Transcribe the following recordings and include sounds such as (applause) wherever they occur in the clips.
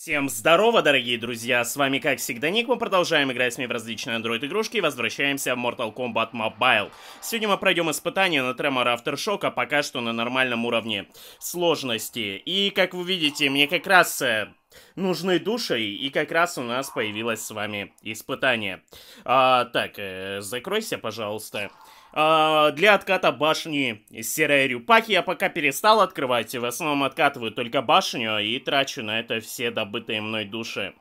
Всем здорово, дорогие друзья, с вами как всегда Ник, мы продолжаем играть с ней в различные Android игрушки и возвращаемся в Mortal Kombat Mobile. Сегодня мы пройдем испытание на тремор Aftershock, а пока что на нормальном уровне сложности. И, как вы видите, мне как раз э, нужны души, и как раз у нас появилось с вами испытание. А, так, э, закройся, пожалуйста. А, для отката башни серой рюпаки я пока перестал открывать. В основном откатываю только башню и трачу на это все добытые мной души.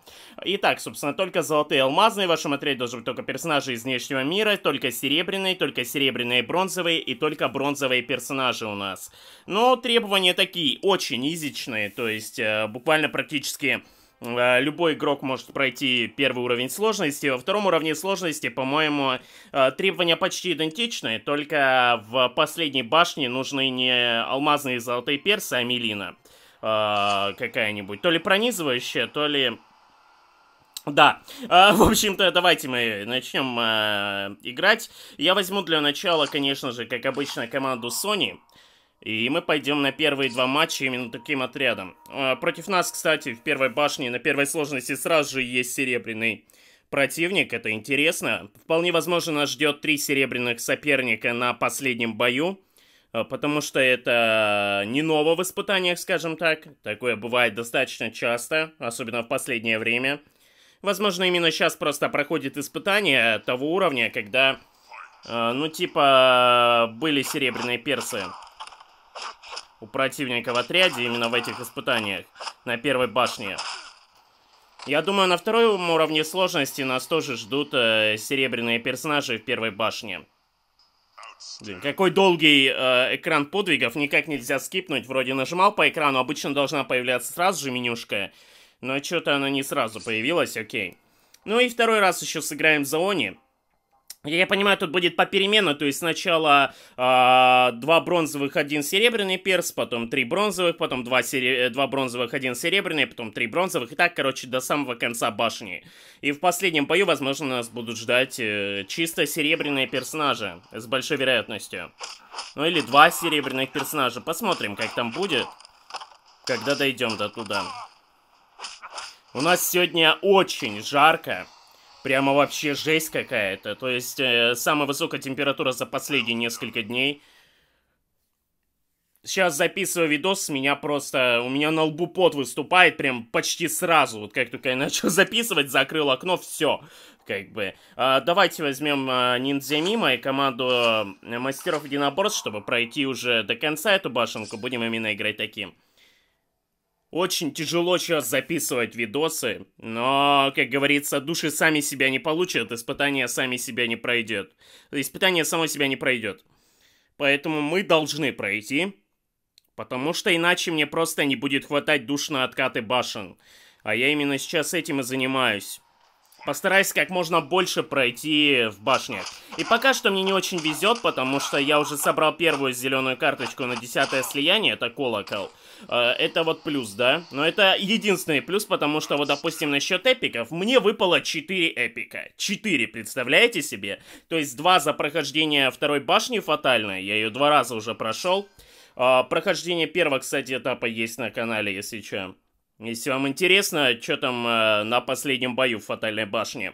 Итак, собственно, только золотые алмазные. В вашем отряде должны быть только персонажи из внешнего мира, только серебряные, только серебряные бронзовые и только бронзовые персонажи у нас. Но требования такие очень изичные, то есть э, буквально практически... Э, любой игрок может пройти первый уровень сложности. Во втором уровне сложности, по-моему, э, требования почти идентичны, только в последней башне нужны не алмазные золотые персы, а мелина э, какая-нибудь. То ли пронизывающая, то ли... Да, в общем-то, давайте мы начнем играть. Я возьму для начала, конечно же, как обычно, команду Sony. И мы пойдем на первые два матча именно таким отрядом. А, против нас, кстати, в первой башне на первой сложности сразу же есть серебряный противник, это интересно. Вполне возможно, нас ждет три серебряных соперника на последнем бою, а, потому что это не ново в испытаниях, скажем так. Такое бывает достаточно часто, особенно в последнее время. Возможно, именно сейчас просто проходит испытание того уровня, когда, а, ну, типа, были серебряные персы у противника в отряде именно в этих испытаниях, на первой башне. Я думаю, на втором уровне сложности нас тоже ждут э, серебряные персонажи в первой башне. Блин, какой долгий э, экран подвигов, никак нельзя скипнуть. Вроде нажимал по экрану, обычно должна появляться сразу же менюшка. Но что-то она не сразу появилась, окей. Ну и второй раз еще сыграем в Заоне. Я понимаю, тут будет попеременно, то есть сначала э, два бронзовых, один серебряный перс, потом три бронзовых, потом два, сере... Э, два бронзовых, один серебряный, потом три бронзовых, и так, короче, до самого конца башни. И в последнем бою, возможно, нас будут ждать э, чисто серебряные персонажи, с большой вероятностью. Ну или два серебряных персонажа, посмотрим, как там будет, когда дойдем до туда. У нас сегодня очень жарко. Прямо вообще жесть какая-то. То есть э, самая высокая температура за последние несколько дней. Сейчас записываю видос, с меня просто... У меня на лбу пот выступает прям почти сразу. Вот как только я начал (laughs) записывать, закрыл окно, все. Как бы. А, давайте возьмем а, Ниндзямима и команду э, мастеров единоборств, чтобы пройти уже до конца эту башенку. Будем именно играть таким. Очень тяжело сейчас записывать видосы, но, как говорится, души сами себя не получат, испытания сами себя не пройдет. Испытание само себя не пройдет. Поэтому мы должны пройти, потому что иначе мне просто не будет хватать душ на откаты башен. А я именно сейчас этим и занимаюсь. Постараюсь как можно больше пройти в башнях. И пока что мне не очень везет, потому что я уже собрал первую зеленую карточку на десятое слияние, это колокол. Э, это вот плюс, да? Но это единственный плюс, потому что, вот, допустим, насчет эпиков, мне выпало 4 эпика. 4, представляете себе? То есть 2 за прохождение второй башни фатальной, я ее два раза уже прошел. А, прохождение первого, кстати, этапа есть на канале, если что. Если вам интересно, что там э, на последнем бою в Фатальной башне.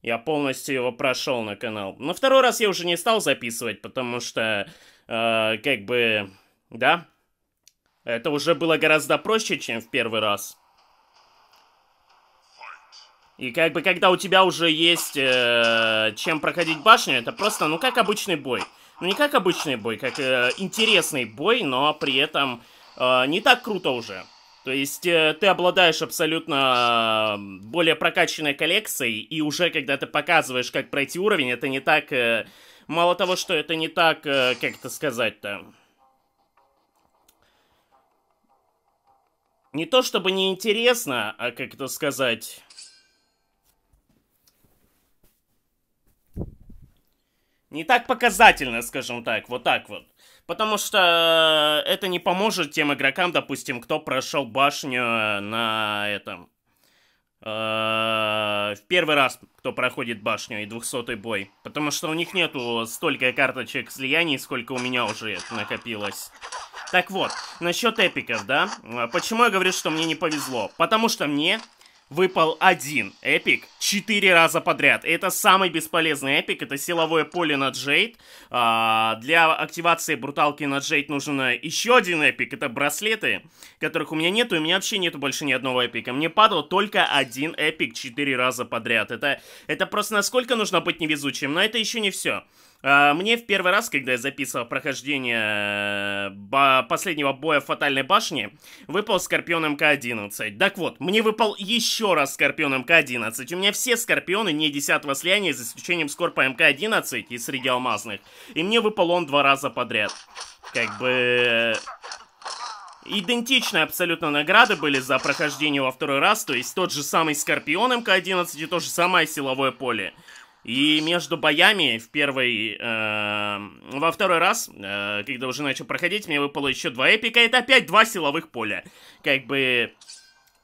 Я полностью его прошел на канал. Но второй раз я уже не стал записывать, потому что, э, как бы, да, это уже было гораздо проще, чем в первый раз. И как бы когда у тебя уже есть э, чем проходить башню, это просто, ну, как обычный бой. Ну, не как обычный бой, как э, интересный бой, но при этом э, не так круто уже. То есть э, ты обладаешь абсолютно э, более прокачанной коллекцией, и уже когда ты показываешь, как пройти уровень, это не так... Э, мало того, что это не так, э, как это сказать-то... не то чтобы неинтересно, а как это сказать... Не так показательно, скажем так, вот так вот. Потому что э, это не поможет тем игрокам, допустим, кто прошел башню э, на этом... Э, первый раз, кто проходит башню и 200 бой. Потому что у них нету столько карточек слияний, сколько у меня уже накопилось. Так вот, насчет эпиков, да? А, почему я говорю, что мне не повезло? Потому что мне выпал один эпик четыре раза подряд. Это самый бесполезный эпик, это силовое поле на Джейд. А, для активации бруталки на Джейд нужен еще один эпик, это браслеты, которых у меня нету, и у меня вообще нету больше ни одного эпика. Мне падал только один эпик четыре раза подряд. Это, это просто насколько нужно быть невезучим, но это еще не все. А, мне в первый раз, когда я записывал прохождение бо последнего боя в Фатальной башне, выпал Скорпион МК-11. Так вот, мне выпал еще раз Скорпион МК-11. У меня все Скорпионы не 10 слияния, за исключением Скорпа МК-11 и среди алмазных. И мне выпал он два раза подряд. Как бы... Идентичные абсолютно награды были за прохождение во второй раз, то есть тот же самый Скорпион МК-11 и то же самое силовое поле. И между боями в первый... Э, во второй раз, э, когда уже начал проходить, мне выпало еще два эпика. Это опять два силовых поля. Как бы...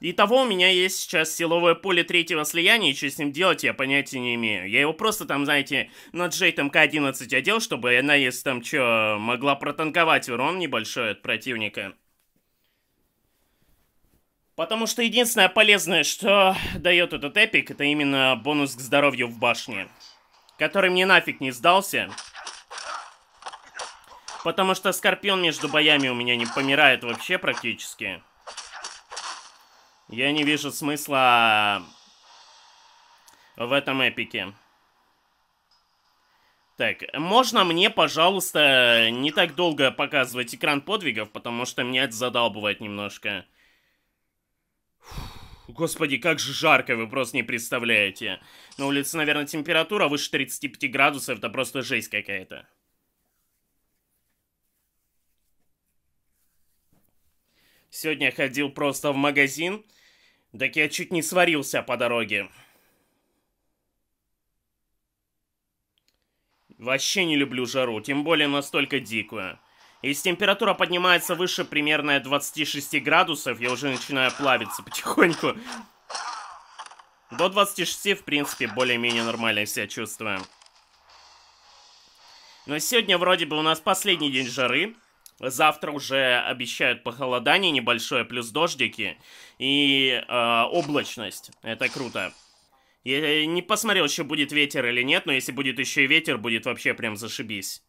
Итого у меня есть сейчас силовое поле третьего слияния, и что с ним делать, я понятия не имею. Я его просто там, знаете, на Джейтом К-11 одел, чтобы она, если там что, могла протанковать урон небольшой от противника. Потому что единственное полезное, что дает этот эпик, это именно бонус к здоровью в башне. Который мне нафиг не сдался. Потому что Скорпион между боями у меня не помирает вообще практически. Я не вижу смысла в этом эпике. Так, можно мне, пожалуйста, не так долго показывать экран подвигов, потому что меня это задалбывает немножко. Господи, как же жарко, вы просто не представляете. На улице, наверное, температура выше 35 градусов, это просто жесть какая-то. Сегодня я ходил просто в магазин, так я чуть не сварился по дороге. Вообще не люблю жару, тем более настолько дикую. Если температура поднимается выше примерно 26 градусов, я уже начинаю плавиться потихоньку. До 26, в принципе, более-менее нормально себя чувствую. Но сегодня вроде бы у нас последний день жары. Завтра уже обещают похолодание небольшое, плюс дождики и э, облачность. Это круто. Я не посмотрел, еще будет ветер или нет, но если будет еще и ветер, будет вообще прям зашибись.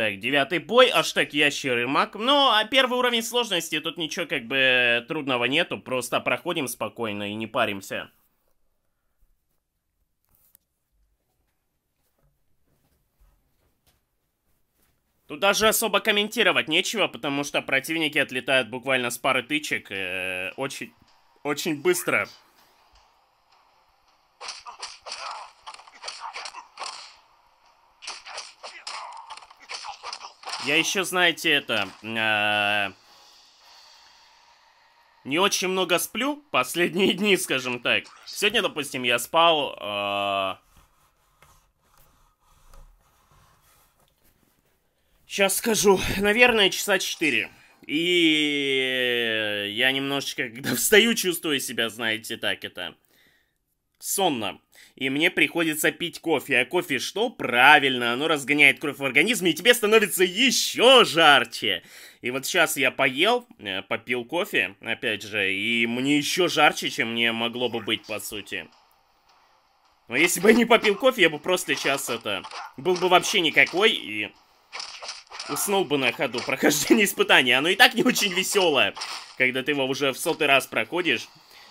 Так, девятый бой, аштаг ящер и маг. Ну, а первый уровень сложности, тут ничего как бы э, трудного нету, просто проходим спокойно и не паримся. Тут даже особо комментировать нечего, потому что противники отлетают буквально с пары тычек э, очень, очень быстро. Я еще, знаете, это... Э, не очень много сплю последние (laughs) дни, скажем так. Сегодня, допустим, я спал... Э, сейчас скажу. Наверное, часа 4. И я немножечко, когда (laughs) встаю, чувствую себя, знаете, так это... Сонно и мне приходится пить кофе. А кофе что? Правильно, оно разгоняет кровь в организме, и тебе становится еще жарче. И вот сейчас я поел, э, попил кофе, опять же, и мне еще жарче, чем мне могло бы быть, по сути. Но если бы я не попил кофе, я бы просто сейчас это... Был бы вообще никакой и... Уснул бы на ходу (laughs) прохождение испытания. Оно и так не очень веселое, когда ты его уже в сотый раз проходишь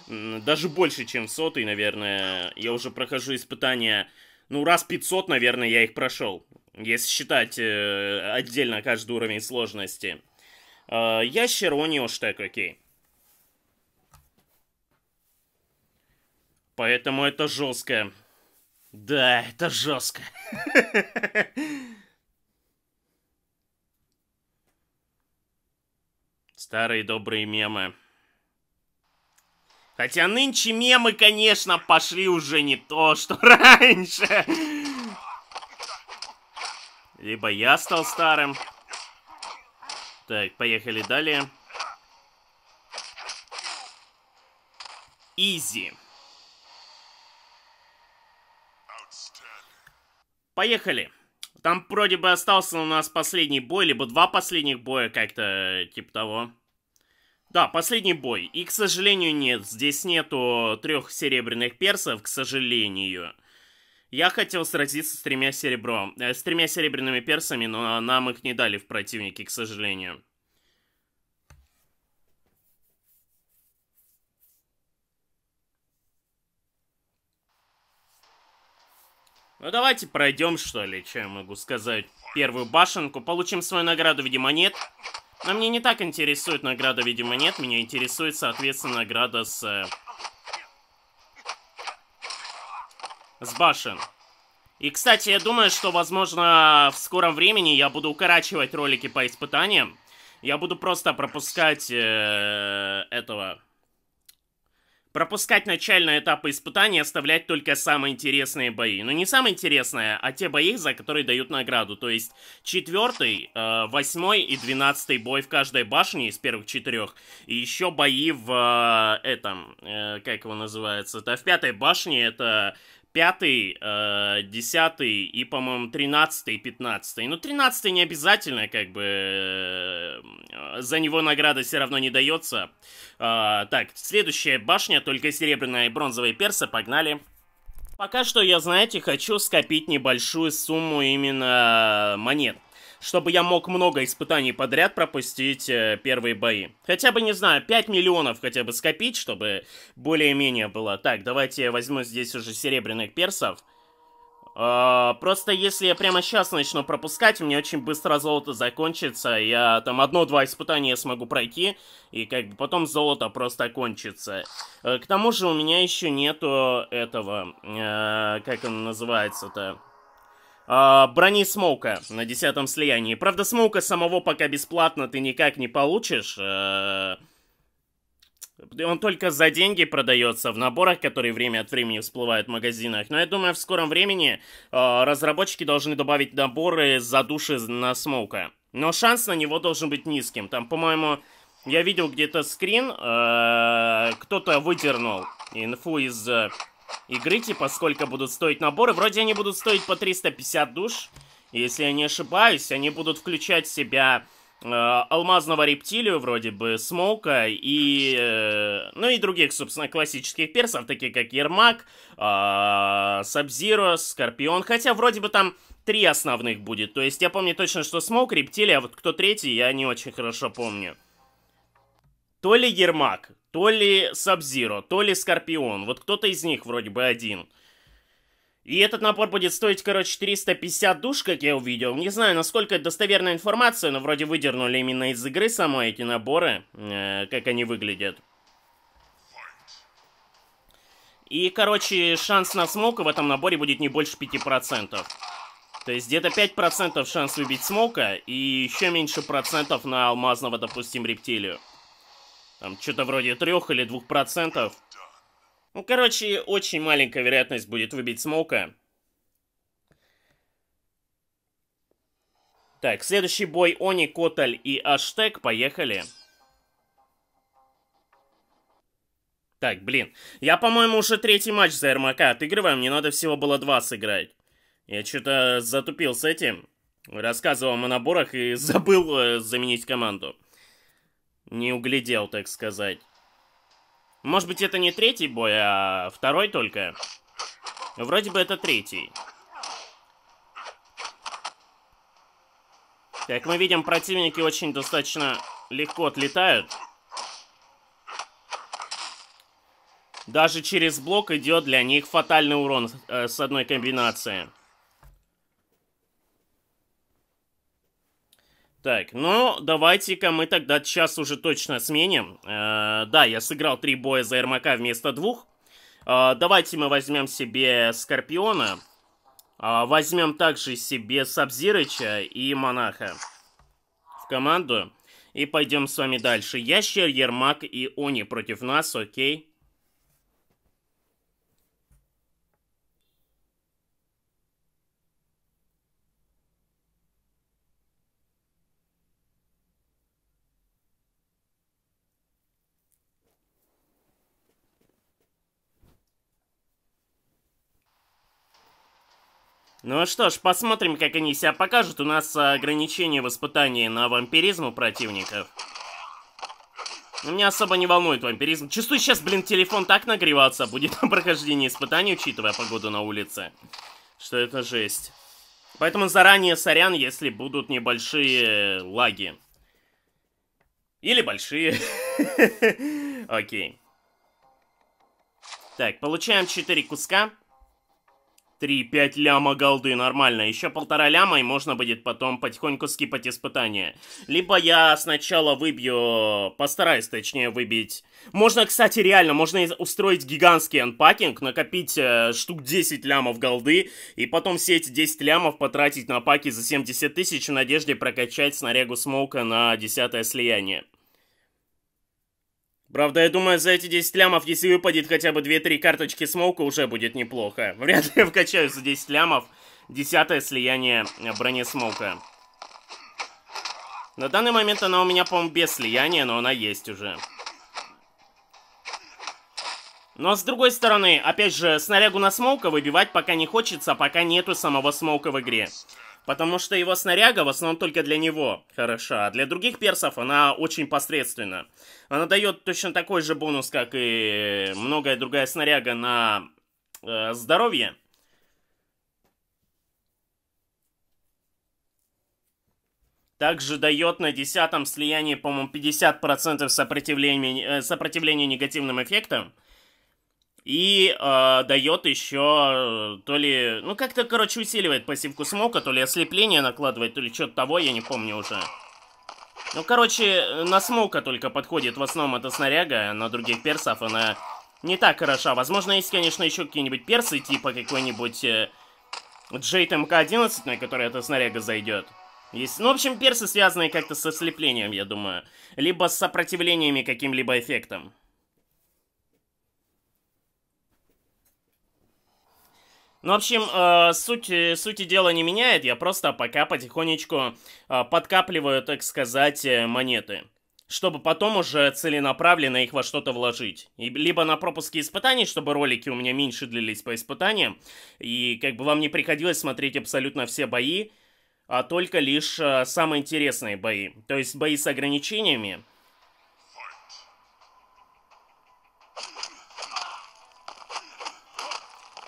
даже больше, чем сотый, наверное. Я уже прохожу испытания, ну, раз 500, наверное, я их прошел. Если считать э, отдельно каждый уровень сложности. Э, ящер, так окей. Поэтому это жестко. Да, это жестко. (laughs) Старые добрые мемы. Хотя нынче мемы, конечно, пошли уже не то, что (laughs) раньше. Либо я стал старым. Так, поехали далее. Изи. Поехали. Там вроде бы остался у нас последний бой, либо два последних боя как-то, типа того. Да, последний бой. И, к сожалению, нет. Здесь нету трех серебряных персов, к сожалению. Я хотел сразиться с тремя серебром... Э, с тремя серебряными персами, но нам их не дали в противнике, к сожалению. Ну давайте пройдем, что ли, что я могу сказать. Первую башенку. Получим свою награду в виде монет. А мне не так интересует награда, видимо, нет. Меня интересует, соответственно, награда с... Э, с башен. И, кстати, я думаю, что, возможно, в скором времени я буду укорачивать ролики по испытаниям. Я буду просто пропускать э, этого... Пропускать начальные этапы испытаний, оставлять только самые интересные бои. Ну, не самые интересные, а те бои, за которые дают награду. То есть, четвертый, э, восьмой и двенадцатый бой в каждой башне из первых четырех. И еще бои в э, этом, э, как его называется, это в пятой башне, это пятый, э, десятый и, по-моему, тринадцатый, пятнадцатый. Ну, тринадцатый не обязательно, как бы, э, э, за него награда все равно не дается. А, так, следующая башня, только серебряная и бронзовая перса, погнали. Пока что я, знаете, хочу скопить небольшую сумму именно монет чтобы я мог много испытаний подряд пропустить э, первые бои. Хотя бы, не знаю, 5 миллионов хотя бы скопить, чтобы более-менее было. Так, давайте я возьму здесь уже серебряных персов. Uh, просто если я прямо сейчас начну пропускать, у меня очень быстро золото закончится, я там одно-два испытания смогу пройти, и как бы потом золото просто кончится. Uh, к тому же у меня еще нету этого, uh, как он называется-то, а, брони Смоука на десятом слиянии. Правда, Смоука самого пока бесплатно ты никак не получишь. Э, он только за деньги продается в наборах, которые время от времени всплывают в магазинах. Но я думаю, в скором времени э, разработчики должны добавить наборы за души на Смоука. Но шанс на него должен быть низким. Там, по-моему, я видел где-то скрин, э, кто-то выдернул инфу из... Э, игры, типа сколько будут стоить наборы. Вроде они будут стоить по 350 душ, если я не ошибаюсь. Они будут включать в себя э, алмазного рептилию, вроде бы, смоука и... Э, ну и других, собственно, классических персов, такие как Ермак, э, Сабзиро, Скорпион. Хотя вроде бы там три основных будет. То есть я помню точно, что Смок рептилия, а вот кто третий, я не очень хорошо помню. То ли Ермак, то ли Сабзиро, то ли Скорпион. Вот кто-то из них вроде бы один. И этот набор будет стоить, короче, 450 душ, как я увидел. Не знаю, насколько это достоверная информация, но вроде выдернули именно из игры самой эти наборы, э, как они выглядят. И, короче, шанс на смока в этом наборе будет не больше 5%. То есть где-то 5% шанс убить смока и еще меньше процентов на алмазного, допустим, рептилию. Там что-то вроде трех или двух процентов. Ну, короче, очень маленькая вероятность будет выбить смока. Так, следующий бой Они, Коталь и Аштег, Поехали. Так, блин. Я, по-моему, уже третий матч за Эрмака отыгрываю. Мне надо всего было два сыграть. Я что-то затупил с этим. Рассказывал о наборах и (laughs) забыл э, заменить команду. Не углядел, так сказать. Может быть, это не третий бой, а второй только? Вроде бы это третий. Как мы видим, противники очень достаточно легко отлетают. Даже через блок идет для них фатальный урон э, с одной комбинацией. Так, ну, давайте-ка мы тогда сейчас уже точно сменим. Э, да, я сыграл три боя за Ермака вместо двух. Э, давайте мы возьмем себе Скорпиона. Э, возьмем также себе Сабзирыча и Монаха в команду. И пойдем с вами дальше. Ящер, Ермак и Они против нас, окей. Ну что ж, посмотрим, как они себя покажут. У нас э, ограничение в испытании на вампиризм у противников. Но ну, меня особо не волнует вампиризм. Чувствую, сейчас, блин, телефон так нагреваться будет на прохождении испытаний, учитывая погоду на улице. Что это жесть. Поэтому заранее сорян, если будут небольшие э, лаги. Или большие. (laughs) Окей. Так, получаем 4 куска. 3-5 ляма голды, нормально. Еще полтора ляма, и можно будет потом потихоньку скипать испытания. Либо я сначала выбью... Постараюсь, точнее, выбить. Можно, кстати, реально, можно устроить гигантский анпакинг, накопить э, штук 10 лямов голды, и потом все эти 10 лямов потратить на паки за 70 тысяч в надежде прокачать снарягу смоука на 10 слияние. Правда, я думаю, за эти 10 лямов, если выпадет хотя бы 2-3 карточки смоука, уже будет неплохо. (laughs) Вряд ли я вкачаю за 10 лямов десятое слияние брони бронесмока. На данный момент она у меня, по-моему, без слияния, но она есть уже. Но с другой стороны, опять же, снарягу на смоука выбивать пока не хочется, пока нету самого смоука в игре. Потому что его снаряга в основном только для него хороша, а для других персов она очень посредственна. Она дает точно такой же бонус, как и многое другая снаряга на э, здоровье. Также дает на десятом слиянии, по-моему, 50% сопротивления, э, сопротивления негативным эффектам. И а, э, дает еще то ли... Ну, как-то, короче, усиливает пассивку смока, то ли ослепление накладывает, то ли что-то того, я не помню уже. Ну, короче, на смока только подходит в основном эта снаряга, на других персов она не так хороша. Возможно, есть, конечно, еще какие-нибудь персы, типа какой-нибудь э, Джейт МК-11, на который эта снаряга зайдет. Есть, ну, в общем, персы связаны как-то со ослеплением, я думаю. Либо с сопротивлениями каким-либо эффектом. Ну, в общем, э, суть, э, сути дела не меняет, я просто пока потихонечку э, подкапливаю, так сказать, э, монеты. Чтобы потом уже целенаправленно их во что-то вложить. И, либо на пропуске испытаний, чтобы ролики у меня меньше длились по испытаниям. И как бы вам не приходилось смотреть абсолютно все бои, а только лишь э, самые интересные бои. То есть бои с ограничениями.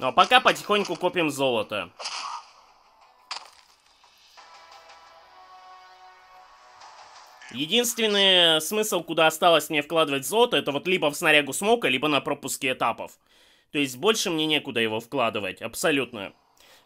Но пока потихоньку копим золото. Единственный смысл, куда осталось мне вкладывать золото, это вот либо в снарягу смока, либо на пропуске этапов. То есть больше мне некуда его вкладывать, абсолютно.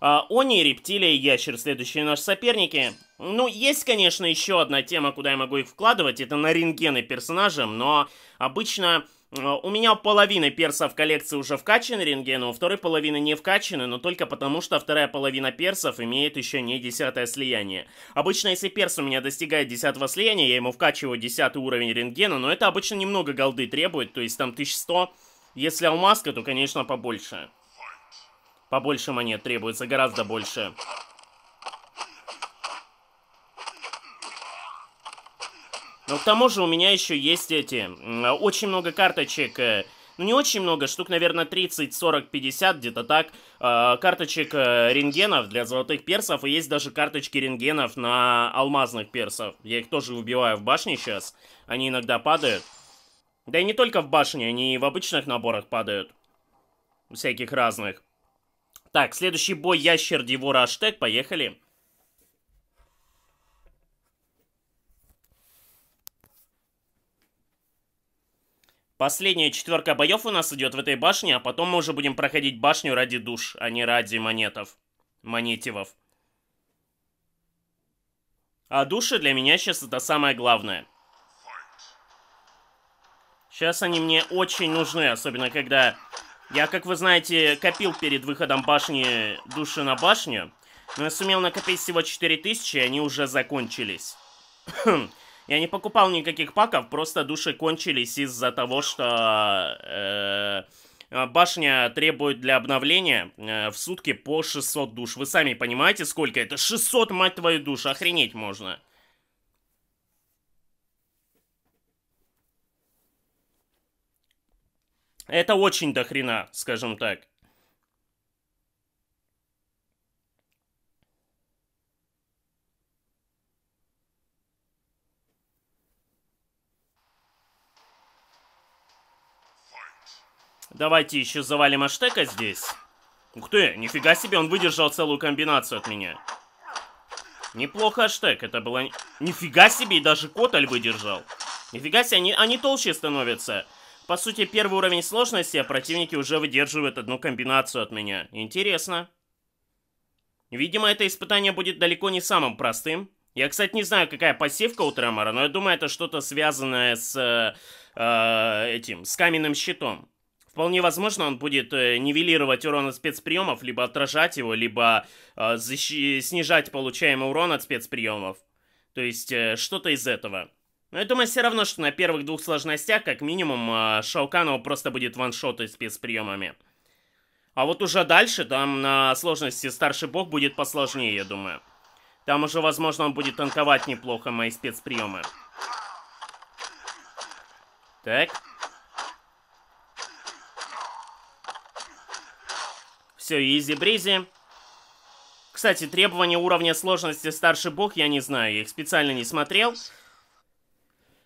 А, они, рептилия и ящер, следующие наши соперники. Ну, есть, конечно, еще одна тема, куда я могу их вкладывать, это на рентгены персонажам, но обычно Э, у меня половина персов коллекции уже вкачаны рентгену, у второй половины не вкачаны, но только потому, что вторая половина персов имеет еще не десятое слияние. Обычно, если перс у меня достигает десятого слияния, я ему вкачиваю десятый уровень рентгена, но это обычно немного голды требует, то есть там 1100. Если алмазка, то, конечно, побольше. Побольше монет требуется, гораздо больше. Ну к тому же у меня еще есть эти... Очень много карточек... Э, ну, не очень много, штук, наверное, 30, 40, 50, где-то так. Э, карточек э, рентгенов для золотых персов. И есть даже карточки рентгенов на алмазных персов. Я их тоже выбиваю в башне сейчас. Они иногда падают. Да и не только в башне, они и в обычных наборах падают. Всяких разных. Так, следующий бой Ящер, Дивора, Аштек. Поехали. Поехали. Последняя четверка боев у нас идет в этой башне, а потом мы уже будем проходить башню ради душ, а не ради монетов. Монетивов. А души для меня сейчас это самое главное. Сейчас они мне очень нужны, особенно когда... Я, как вы знаете, копил перед выходом башни души на башню, но я сумел накопить всего 4000, и они уже закончились. (clears throat) Хм. Я не покупал никаких паков, просто души кончились из-за того, что... Э, Башня требует для обновления э, в сутки по 600 душ. Вы сами понимаете, сколько это? 600, мать твою, душ. Охренеть можно. Это очень дохрена, скажем так. Давайте еще завалим Аштека здесь. Ух ты, нифига себе, он выдержал целую комбинацию от меня. Неплохо Аштек, это было... Нифига себе, и даже Коталь выдержал. Нифига себе, они, они толще становятся. По сути, первый уровень сложности, а противники уже выдерживают одну комбинацию от меня. Интересно. Видимо, это испытание будет далеко не самым простым. Я, кстати, не знаю, какая пассивка у Тремора, но я думаю, это что-то связанное с э, э этим, с каменным щитом. Вполне возможно, он будет э, нивелировать урон от спецприемов, либо отражать его, либо э, защи- снижать получаемый урон от спецприемов. То есть, э, что-то из этого. Но я думаю, все равно, что на первых двух сложностях, как минимум, э, Шауканова просто будет ваншоты спецприемами. А вот уже дальше, там на сложности Старший Бог будет посложнее, я думаю. Там уже, возможно, он будет танковать неплохо мои спецприемы. Так. Все, изи-бризи. Кстати, требования уровня сложности старший бог я не знаю, я их специально не смотрел.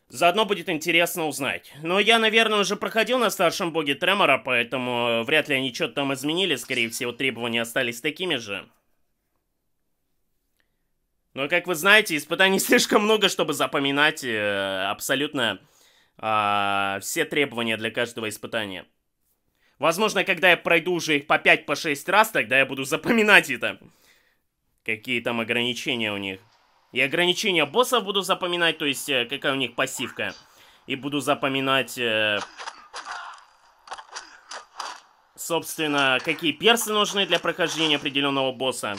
Заодно будет интересно узнать. Но я, наверное, уже проходил на старшем боге Тремора, поэтому э, вряд ли они что-то там изменили. Скорее всего, требования остались такими же. Но, как вы знаете, испытаний (laughs) слишком много, чтобы запоминать э, абсолютно э, все требования для каждого испытания. Возможно, когда я пройду уже их по 5-6 по раз, тогда я буду запоминать это. Какие там ограничения у них. И ограничения боссов буду запоминать, то есть э, какая у них пассивка. И буду запоминать... Э, собственно, какие персы нужны для прохождения определенного босса.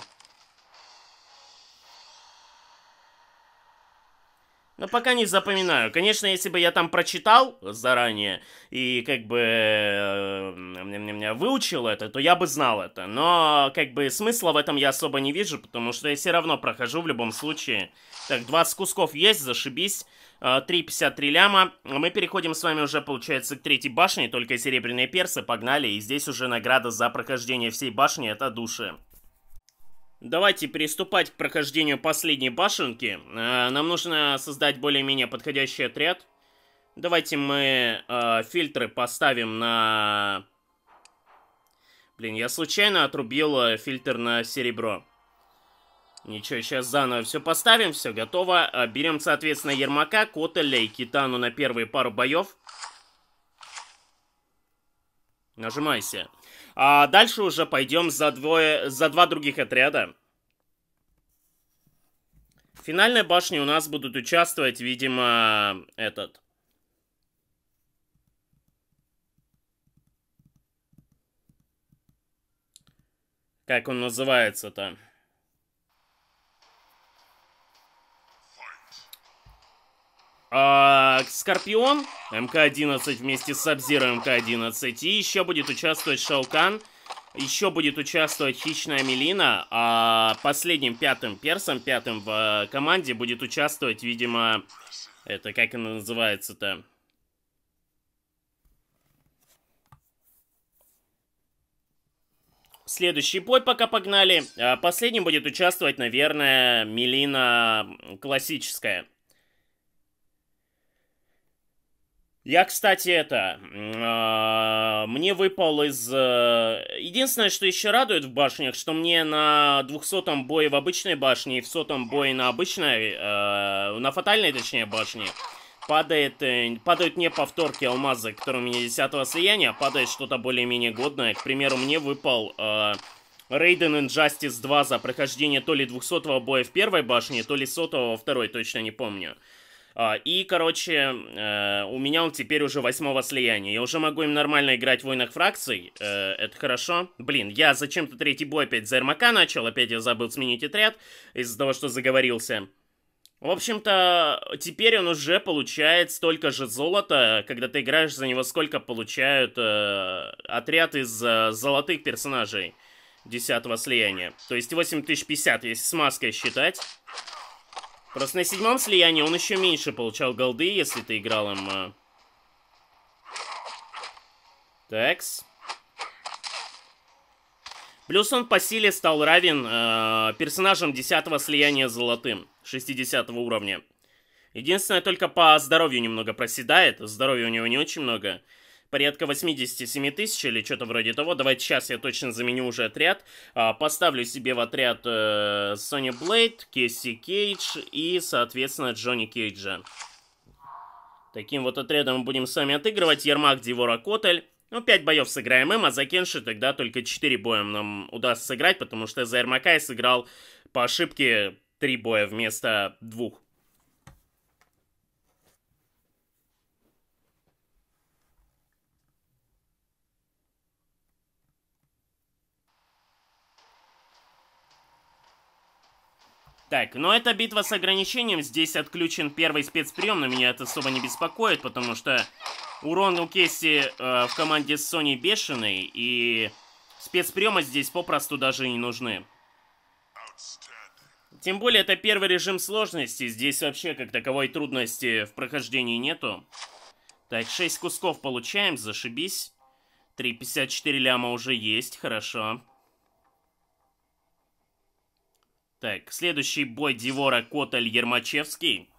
Но ну, пока не запоминаю. Конечно, если бы я там прочитал заранее и как бы э, выучил это, то я бы знал это. Но как бы смысла в этом я особо не вижу, потому что я все равно прохожу в любом случае. Так, 20 кусков есть, зашибись. 3,53 э, ляма. Мы переходим с вами уже, получается, к третьей башне, только серебряные персы, погнали. И здесь уже награда за прохождение всей башни, это души. Давайте приступать к прохождению последней башенки. А, нам нужно создать более-менее подходящий отряд. Давайте мы э, фильтры поставим на... Блин, я случайно отрубил э, фильтр на серебро. Ничего, сейчас заново все поставим, все готово. А, берем, соответственно, Ермака, Котеля и Китану на первые пару боев. Нажимайся. А дальше уже пойдем за, двое, за два других отряда. В финальной башне у нас будут участвовать, видимо, этот... Как он называется-то? А, Скорпион, МК-11 вместе с Сабзиро МК-11. И еще будет участвовать Шалкан, Еще будет участвовать Хищная Мелина. А последним пятым персом, пятым в э, команде будет участвовать, видимо... Это как она называется-то? Следующий бой пока погнали. А последним будет участвовать, наверное, Мелина классическая. Я, кстати, это... Э, мне выпал из... Э, единственное, что еще радует в башнях, что мне на 200-м бое в обычной башне и в 100-м бое на обычной... Э, на фатальной, точнее, башне падает, э, падают не повторки а алмазы, которые у меня 10 слияния, а падает что-то более-менее годное. К примеру, мне выпал э, Raiden Injustice 2 за прохождение то ли 200-го боя в первой башне, то ли 100-го во второй, точно не помню. А, и, короче, э, у меня он теперь уже восьмого слияния. Я уже могу им нормально играть в войнах фракций. Э, это хорошо. Блин, я зачем-то третий бой опять за Эрмака начал. Опять я забыл сменить отряд из-за того, что заговорился. В общем-то, теперь он уже получает столько же золота, когда ты играешь за него, сколько получают э, отряд из э, золотых персонажей десятого слияния. То есть 8050, если с маской считать. Просто на седьмом слиянии он еще меньше получал голды, если ты играл им. Э, Такс. Плюс он по силе стал равен э, персонажам 10 слияния золотым, 60 уровня. Единственное, только по здоровью немного проседает. Здоровья у него не очень много порядка 87 тысяч или что-то вроде того. Давайте сейчас я точно заменю уже отряд. А, поставлю себе в отряд э, Sony Blade, Кесси Кейдж и, соответственно, Джонни Кейджа. Таким вот отрядом мы будем с вами отыгрывать. Ермак, Дивора, Котель. Ну, 5 боев сыграем им, а за Кенши тогда только 4 боя нам удастся сыграть, потому что за Ермака я сыграл по ошибке 3 боя вместо 2. Так, но это битва с ограничением. Здесь отключен первый спецприем, но меня это особо не беспокоит, потому что урон у Кесси э, в команде с Sony бешеный, и спецприемы здесь попросту даже не нужны. Тем более, это первый режим сложности, здесь вообще как таковой трудности в прохождении нету. Так, 6 кусков получаем, зашибись. 3,54 ляма уже есть, хорошо. Так, следующий бой Дивора Котель Ермачевский.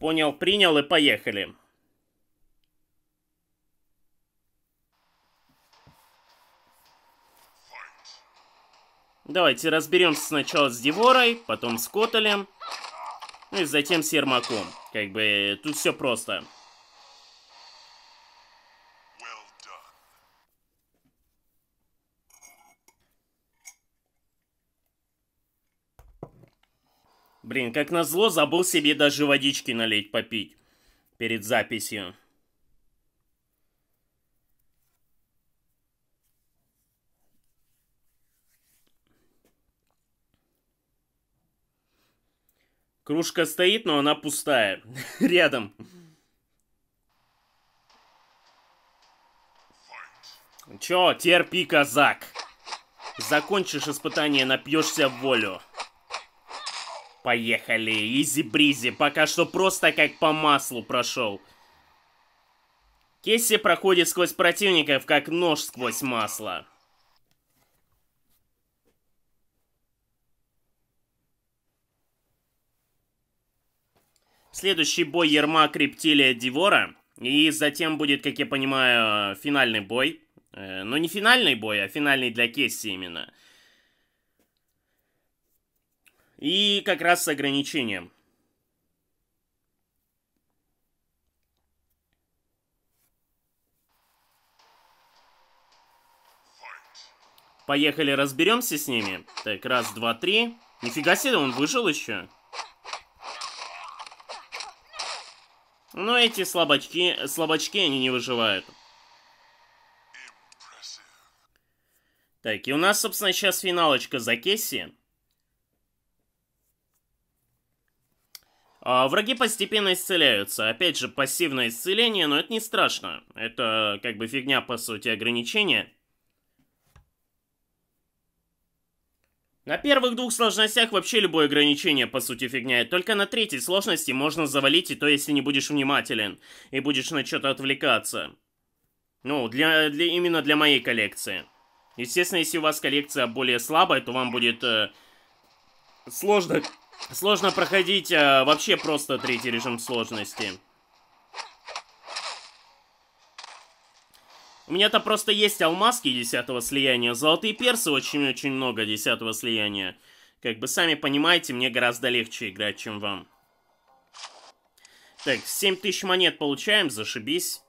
Понял, принял и поехали. Давайте разберемся сначала с Диворой, потом с Котелем. Ну и затем с Ермаком. Как бы тут все просто. Блин, как назло, забыл себе даже водички налить попить перед записью. Кружка стоит, но она пустая. (laughs) Рядом. Чё, терпи, казак. Закончишь испытание, напьешься в волю. Поехали, изи-бризи. Пока что просто как по маслу прошел. Кесси проходит сквозь противников, как нож сквозь масло. Следующий бой Ермак Рептилия Дивора. И затем будет, как я понимаю, финальный бой. Э, Но ну, не финальный бой, а финальный для Кесси именно. И как раз с ограничением. Поехали, разберемся с ними. Так, раз, два, три. Нифига себе, он выжил еще. Но эти слабачки, слабачки, они не выживают. Так, и у нас, собственно, сейчас финалочка за Кесси. А, враги постепенно исцеляются. Опять же, пассивное исцеление, но это не страшно. Это как бы фигня, по сути, ограничения. На первых двух сложностях вообще любое ограничение по сути фигня, только на третьей сложности можно завалить и то, если не будешь внимателен, и будешь на что-то отвлекаться. Ну, для, для, именно для моей коллекции. Естественно, если у вас коллекция более слабая, то вам будет э, сложно, сложно проходить э, вообще просто третий режим сложности. У меня-то просто есть алмазки десятого слияния, золотые персы очень-очень много десятого слияния. Как бы сами понимаете, мне гораздо легче играть, чем вам. Так, 7000 монет получаем, зашибись.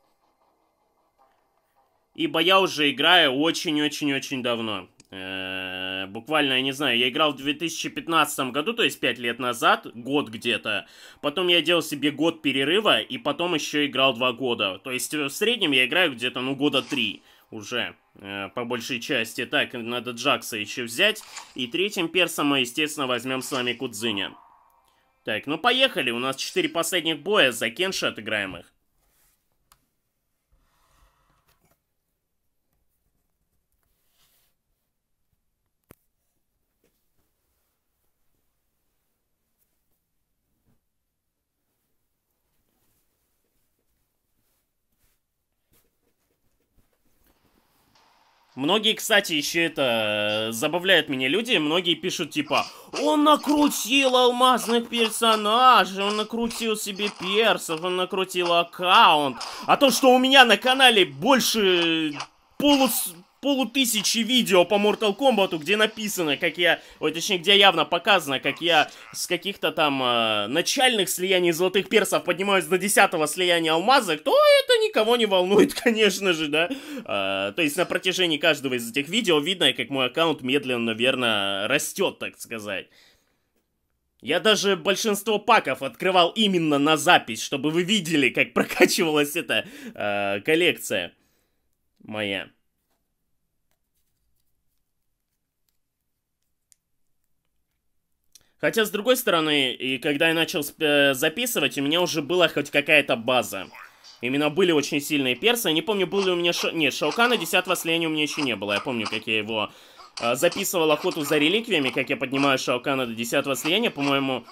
Ибо я уже играю очень-очень-очень давно. Э, буквально, я не знаю, я играл в 2015 году, то есть 5 лет назад, год где-то. Потом я делал себе год перерыва, и потом еще играл 2 года. То есть э, в среднем я играю где-то, ну, года 3 уже, э, по большей части. Так, надо Джакса еще взять. И третьим персом мы, естественно, возьмем с вами Кудзиня. Так, ну поехали, у нас 4 последних боя, за Кенша отыграем их. Многие, кстати, еще это... Э, забавляют меня люди, многие пишут типа «Он накрутил алмазных персонажей, он накрутил себе персов, он накрутил аккаунт». А то, что у меня на канале больше полус полутысячи видео по Mortal Kombat, где написано, как я, ой, точнее, где явно показано, как я с каких-то там э, начальных слияний золотых персов поднимаюсь до десятого слияния алмаза, то это никого не волнует, (laughs) конечно же, да. Э, то есть на протяжении каждого из этих видео видно, как мой аккаунт медленно, верно, растет, так сказать. Я даже большинство паков открывал именно на запись, чтобы вы видели, как (laughs) прокачивалась эта э, коллекция моя. Хотя, с другой стороны, и когда я начал э, записывать, у меня уже была хоть какая-то база. Именно были очень сильные персы. Я не помню, был ли у меня... Шо... Нет, Шаукана 10-го слияния у меня еще не было. Я помню, как я его э, записывал охоту за реликвиями, как я поднимаю Шаукана до 10 слияния, по-моему...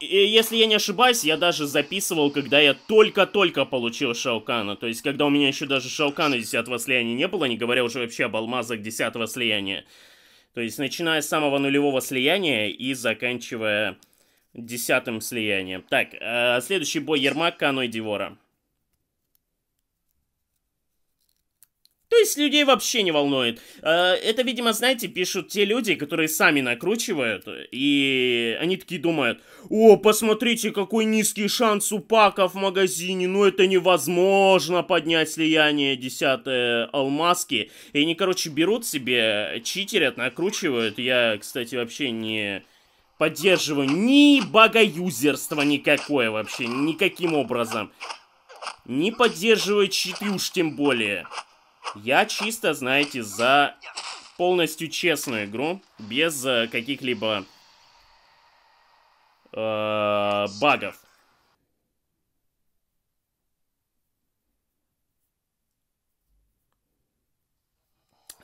Если я не ошибаюсь, я даже записывал, когда я только-только получил Шаукана. То есть, когда у меня еще даже Шаукана 10-го слияния не было, не говоря уже вообще об алмазах 10 слияния. То есть начиная с самого нулевого слияния и заканчивая десятым слиянием. Так, э, следующий бой Ермак, Каной Дивора. То есть людей вообще не волнует. Э, это, видимо, знаете, пишут те люди, которые сами накручивают, и они такие думают, о, посмотрите, какой низкий шанс у пака в магазине, ну это невозможно поднять слияние 10 алмазки. И они, короче, берут себе, читерят, накручивают. Я, кстати, вообще не поддерживаю ни богоюзерства никакое вообще, никаким образом. Не поддерживаю читы уж тем более. Я чисто, знаете, за полностью честную игру, без э, каких-либо э, багов.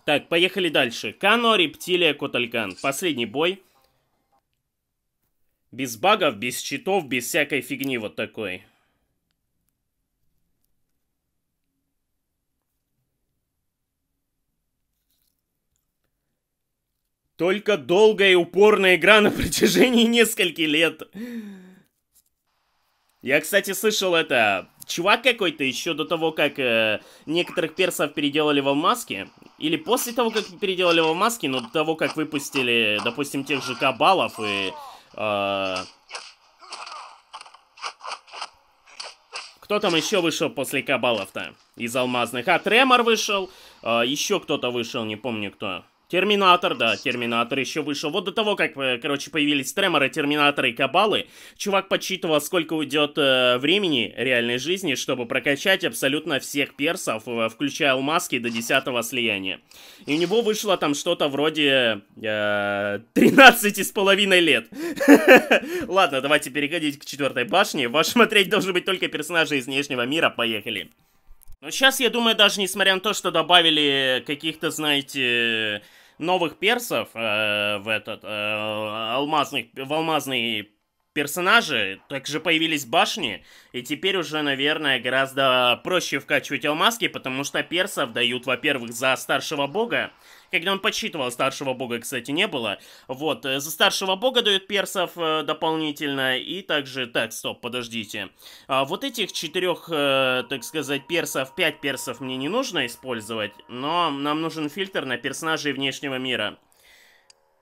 Так, поехали дальше. Кано, рептилия, Коталькан. Последний бой. Без багов, без читов, без всякой фигни вот такой. Только долгая и упорная игра на протяжении нескольких лет. Я, кстати, слышал это. Чувак какой-то еще до того, как э, некоторых персов переделали в алмазки. Или после того, как переделали в алмазки, но до того, как выпустили, допустим, тех же кабалов и... Э, Кто там еще вышел после кабалов-то? Из алмазных. А Тремор вышел. Э, еще кто-то вышел, не помню кто. Терминатор, да, Терминатор еще вышел. Вот до того, как, э, короче, появились треморы, Терминаторы и Кабалы, чувак подсчитывал, сколько уйдет э, времени реальной жизни, чтобы прокачать абсолютно всех персов, э, включая алмазки до 10 слияния. И у него вышло там что-то вроде э, 13 с половиной лет. (laughs) Ладно, давайте переходить к четвертой башне. Ваш смотреть должны быть только персонажи из внешнего мира. Поехали. Но ну, сейчас, я думаю, даже несмотря на то, что добавили каких-то, знаете новых персов э, в этот э, алмазных в алмазные персонажи, также появились башни, и теперь уже, наверное, гораздо проще вкачивать алмазки, потому что персов дают, во-первых, за старшего бога, когда он подсчитывал, старшего бога, кстати, не было. Вот, э, за старшего бога дают персов э, дополнительно, и также, так, стоп, подождите. А вот этих четырех, э, так сказать, персов, пять персов мне не нужно использовать, но нам нужен фильтр на персонажей внешнего мира.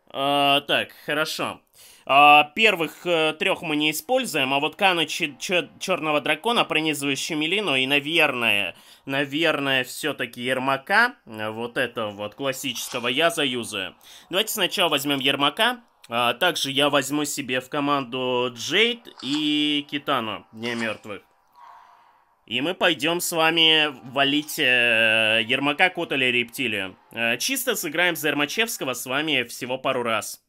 А, так, хорошо. Хорошо. А, первых э, трех мы не используем, а вот Кана Черного Дракона, пронизывающую мелину и, наверное, наверное, все-таки Ермака, вот этого вот классического, я заюзаю. Давайте сначала возьмем Ермака. А, также я возьму себе в команду Джейд и Китану, Дня Мертвых. И мы пойдем с вами валить э, Ермака, Кот или Рептилию. Э, чисто сыграем за Ермачевского с вами всего пару раз.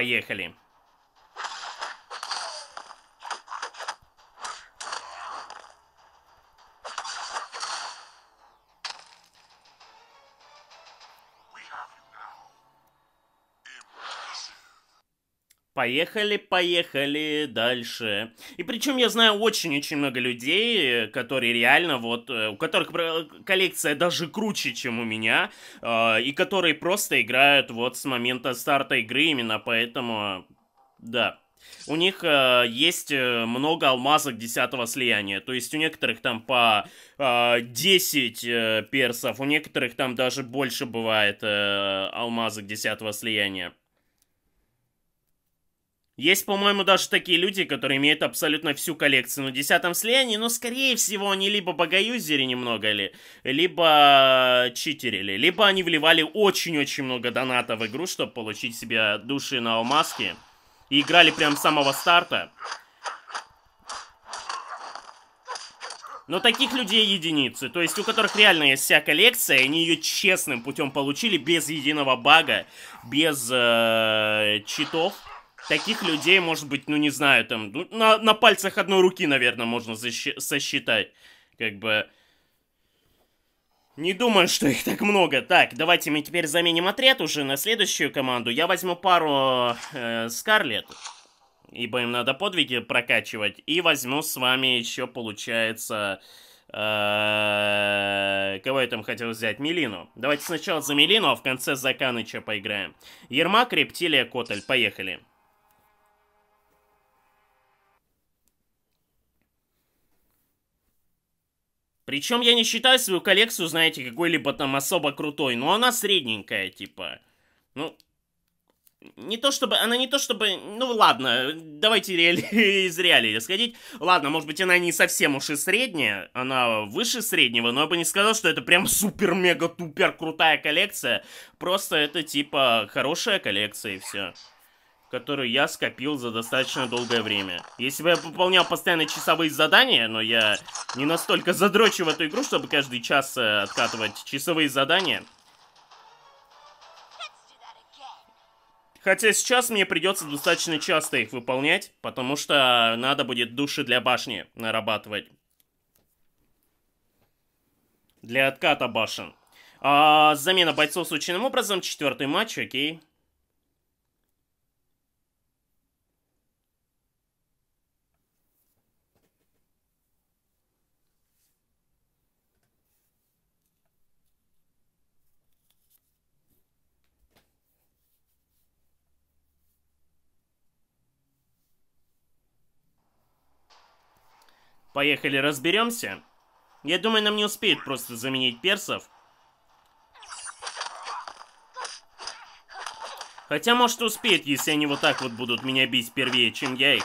Поехали! Поехали, поехали дальше. И причем я знаю очень-очень много людей, э, которые реально вот, э, у которых коллекция даже круче, чем у меня, э, и которые просто играют вот с момента старта игры именно, поэтому, да. У них э, есть много алмазок десятого слияния. То есть у некоторых там по э, 10 э, персов, у некоторых там даже больше бывает э, алмазок десятого слияния. Есть, по-моему, даже такие люди, которые имеют абсолютно всю коллекцию на десятом слиянии, но, ну, скорее всего, они либо богоюзери немного, ли, либо э, читерили, либо они вливали очень-очень много доната в игру, чтобы получить себе души на алмазки и играли прям с самого старта. Но таких людей единицы, то есть у которых реально есть вся коллекция, и они ее честным путем получили, без единого бага, без э, читов таких людей, может быть, ну не знаю, там, ну, на, на пальцах одной руки, наверное, можно сосчитать. Как бы... Не думаю, что их так много. Так, давайте мы теперь заменим отряд уже на следующую команду. Я возьму пару э, Скарлет, ибо им надо подвиги прокачивать. И возьму с вами еще, получается... Э, кого я там хотел взять? Милину. Давайте сначала за Милину, а в конце за Каныча поиграем. Ермак, Рептилия, Котель. Поехали. Причем я не считаю свою коллекцию, знаете, какой-либо там особо крутой, но она средненькая, типа. Ну, не то чтобы, она не то чтобы, ну ладно, давайте реали, (laughs) из реалии сходить. Ладно, может быть она не совсем уж и средняя, она выше среднего, но я бы не сказал, что это прям супер-мега-тупер крутая коллекция. Просто это типа хорошая коллекция и все которую я скопил за достаточно долгое время. Если бы я выполнял постоянно часовые задания, но я не настолько задрочу в эту игру, чтобы каждый час э, откатывать часовые задания. Хотя сейчас мне придется достаточно часто их выполнять, потому что надо будет души для башни нарабатывать. Для отката башен. А, замена бойцов случайным образом, четвертый матч, окей. Поехали разберемся. Я думаю, нам не успеет просто заменить персов. Хотя, может, успеет, если они вот так вот будут меня бить первее, чем я их.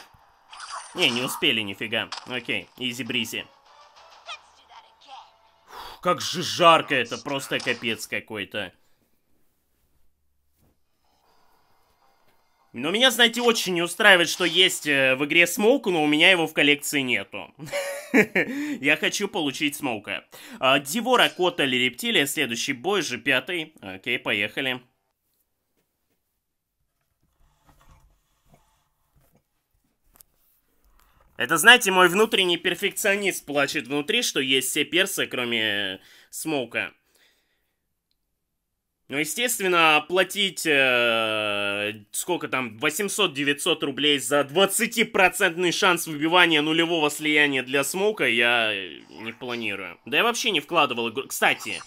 Не, не успели нифига. Окей, изи-бризи. Как же жарко это, просто капец какой-то. Но меня, знаете, очень не устраивает, что есть э, в игре смоук, но у меня его в коллекции нету. (laughs) Я хочу получить смоука. Дивора, Кота или Рептилия. Следующий бой же пятый. Окей, поехали. Это, знаете, мой внутренний перфекционист плачет внутри, что есть все персы, кроме смоука. Э, ну, естественно, платить, э, сколько там, 800-900 рублей за 20% процентный шанс выбивания нулевого слияния для смока я не планирую. Да я вообще не вкладывал игру. Кстати,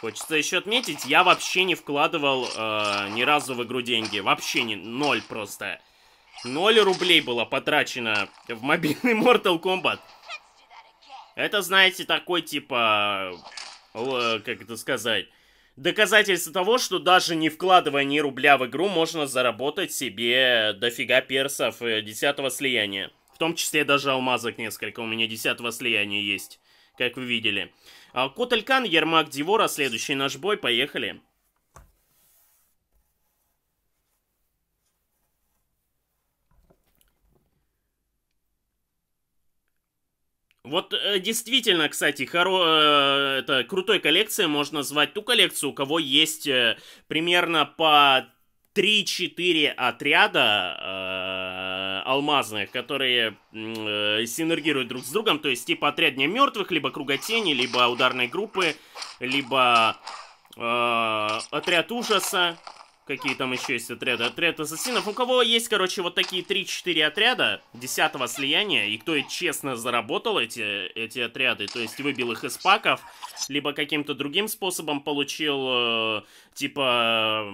хочется еще отметить, я вообще не вкладывал э, ни разу в игру деньги. Вообще не, ноль просто. Ноль рублей было потрачено в мобильный Mortal Kombat. Это, знаете, такой типа... Э, как это сказать доказательство того, что даже не вкладывая ни рубля в игру, можно заработать себе дофига персов э, десятого слияния. В том числе даже алмазок несколько, у меня десятого слияния есть, как вы видели. А, Котелькан, Ермак, Дивора, следующий наш бой, поехали. Вот э, действительно, кстати, хоро... Э, это крутой коллекция. можно назвать ту коллекцию, у кого есть э, примерно по 3-4 отряда алмазных, которые э, синергируют друг с другом, то есть типа отряд не Мертвых, либо Круготени, либо Ударной Группы, либо э, Отряд Ужаса, Какие там еще есть отряды? Отряд ассасинов. У кого есть, короче, вот такие 3-4 отряда 10 слияния, и кто честно заработал эти, эти отряды, то есть выбил их из паков, либо каким-то другим способом получил, э, типа,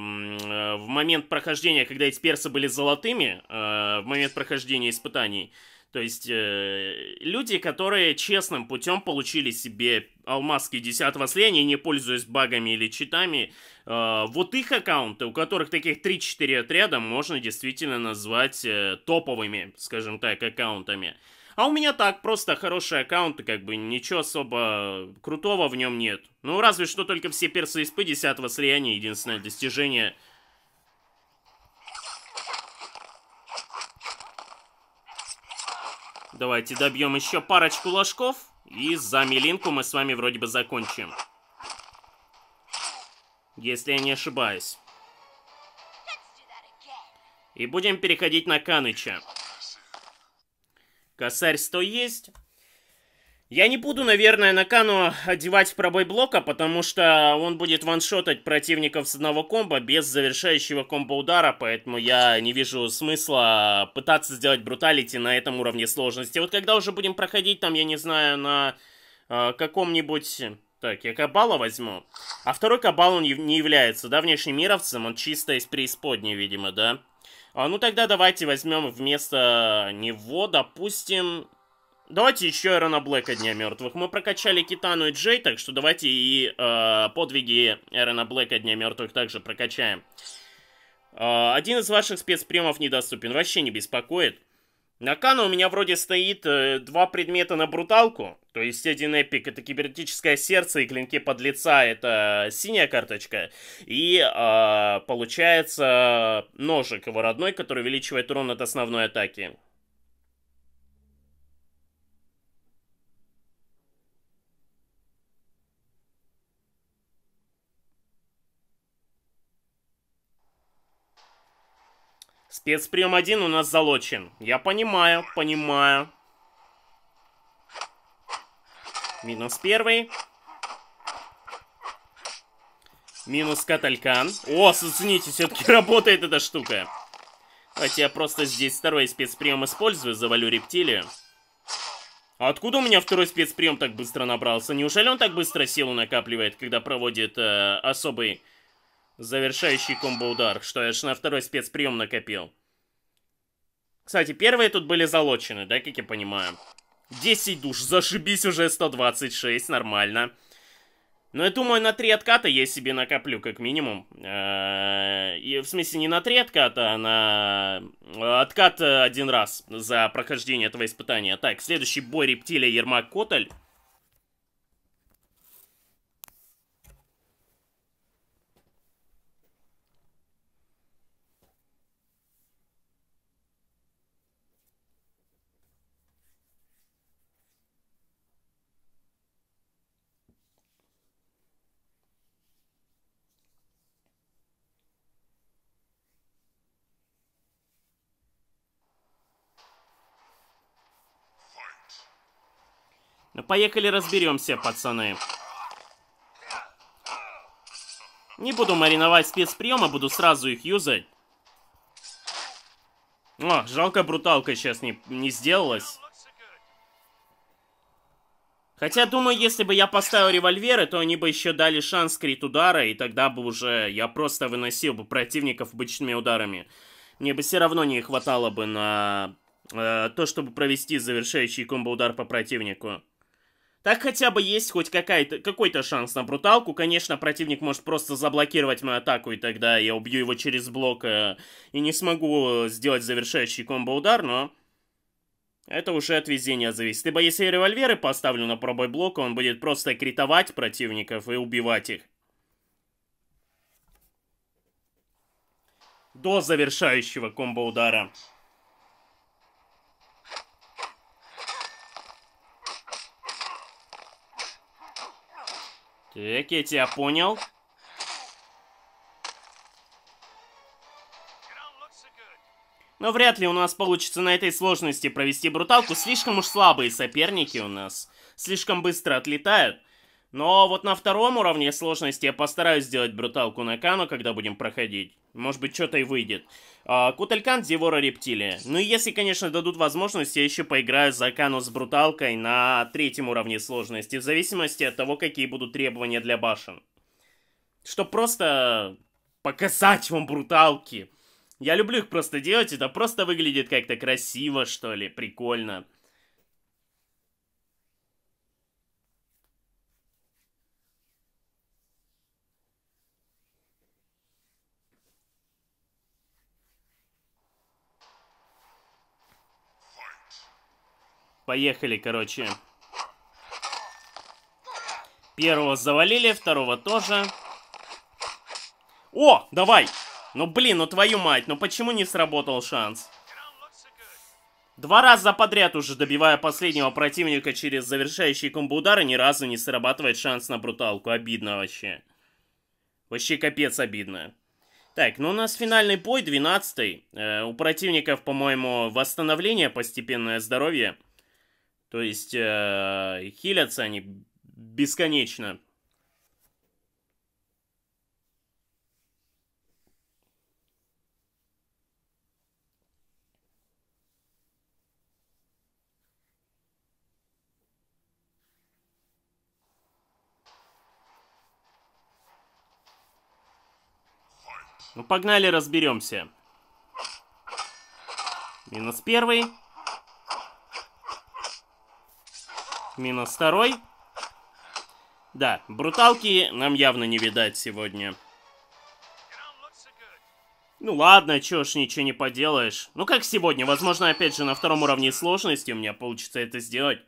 э, в момент прохождения, когда эти персы были золотыми, э, в момент прохождения испытаний, то есть э, люди, которые честным путем получили себе алмазки 10 слияния, не пользуясь багами или читами, э, вот их аккаунты, у которых таких 3-4 отряда, можно действительно назвать э, топовыми, скажем так, аккаунтами. А у меня так, просто хороший аккаунт, как бы ничего особо крутого в нем нет. Ну, разве что только все персы из P10 слияния, единственное достижение Давайте добьем еще парочку ложков. И за милинку мы с вами вроде бы закончим. Если я не ошибаюсь. И будем переходить на Каныча. Косарь 100 есть. Я не буду, наверное, Накану одевать пробой блока, потому что он будет ваншотать противников с одного комбо без завершающего комбо-удара, поэтому я не вижу смысла пытаться сделать бруталити на этом уровне сложности. Вот когда уже будем проходить, там, я не знаю, на э, каком-нибудь... Так, я Кабала возьму. А второй Кабал, он не является, да, мировцем, он чисто из преисподней, видимо, да? А, ну тогда давайте возьмем вместо него, допустим, Давайте еще Эрона Блэка Дня Мертвых. Мы прокачали Китану и Джей, так что давайте и э, подвиги Эрона Блэка Дня Мертвых также прокачаем. Э, один из ваших спецпремов недоступен, вообще не беспокоит. На Кана у меня вроде стоит э, два предмета на бруталку. То есть один эпик это кибернетическое сердце и клинки под лица это синяя карточка. И э, получается ножик его родной, который увеличивает урон от основной атаки. Спецприем один у нас залочен. Я понимаю, понимаю. Минус первый. Минус каталькан. О, зацените, все-таки (laughs) работает эта штука. Давайте я просто здесь второй спецприем использую, завалю рептилию. А откуда у меня второй спецприем так быстро набрался? Неужели он так быстро силу накапливает, когда проводит э, особый Завершающий комбо-удар, что я аж на второй спецприем накопил. Кстати, первые тут были залочены, да, как я понимаю. 10 душ, зашибись уже 126, нормально. Но я думаю, на 3 отката я себе накоплю, как минимум. И, в смысле, не на 3 отката, а на откат один раз за прохождение этого испытания. Так, следующий бой рептилия Ермак Котель. Поехали разберемся, пацаны. Не буду мариновать спецприемы, буду сразу их юзать. О, жалко, бруталка сейчас не, не сделалась. Хотя, думаю, если бы я поставил револьверы, то они бы еще дали шанс крит удара, и тогда бы уже я просто выносил бы противников обычными ударами. Мне бы все равно не хватало бы на э, то, чтобы провести завершающий комбо-удар по противнику. Так хотя бы есть хоть какой-то шанс на бруталку. Конечно, противник может просто заблокировать мою атаку, и тогда я убью его через блок э, и не смогу сделать завершающий комбо-удар, но... Это уже от везения зависит. Ибо если я револьверы поставлю на пробой блока, он будет просто критовать противников и убивать их. До завершающего комбо-удара. Так, я тебя понял. Но вряд ли у нас получится на этой сложности провести бруталку. Слишком уж слабые соперники у нас. Слишком быстро отлетают. Но вот на втором уровне сложности я постараюсь сделать бруталку на Кану, когда будем проходить. Может быть, что-то и выйдет. А, Куталькан, Дивора, Рептилия. Ну и если, конечно, дадут возможность, я еще поиграю за Кану с Бруталкой на третьем уровне сложности, в зависимости от того, какие будут требования для башен. Чтоб просто показать вам Бруталки. Я люблю их просто делать, это просто выглядит как-то красиво, что ли, прикольно. Поехали, короче. Первого завалили, второго тоже. О, давай! Ну блин, ну твою мать, ну почему не сработал шанс? Два раза подряд уже добивая последнего противника через завершающий комбо-удары, ни разу не срабатывает шанс на бруталку. Обидно вообще. Вообще капец обидно. Так, ну у нас финальный бой, 12 Э, у противников, по-моему, восстановление, постепенное здоровье. То есть э, хилятся они бесконечно. Ну, погнали, разберемся. Минус первый. Минус второй. Да, бруталки нам явно не видать сегодня. Ну ладно, чё ж, ничего не поделаешь. Ну как сегодня, возможно, опять же, на втором уровне сложности у меня получится это сделать.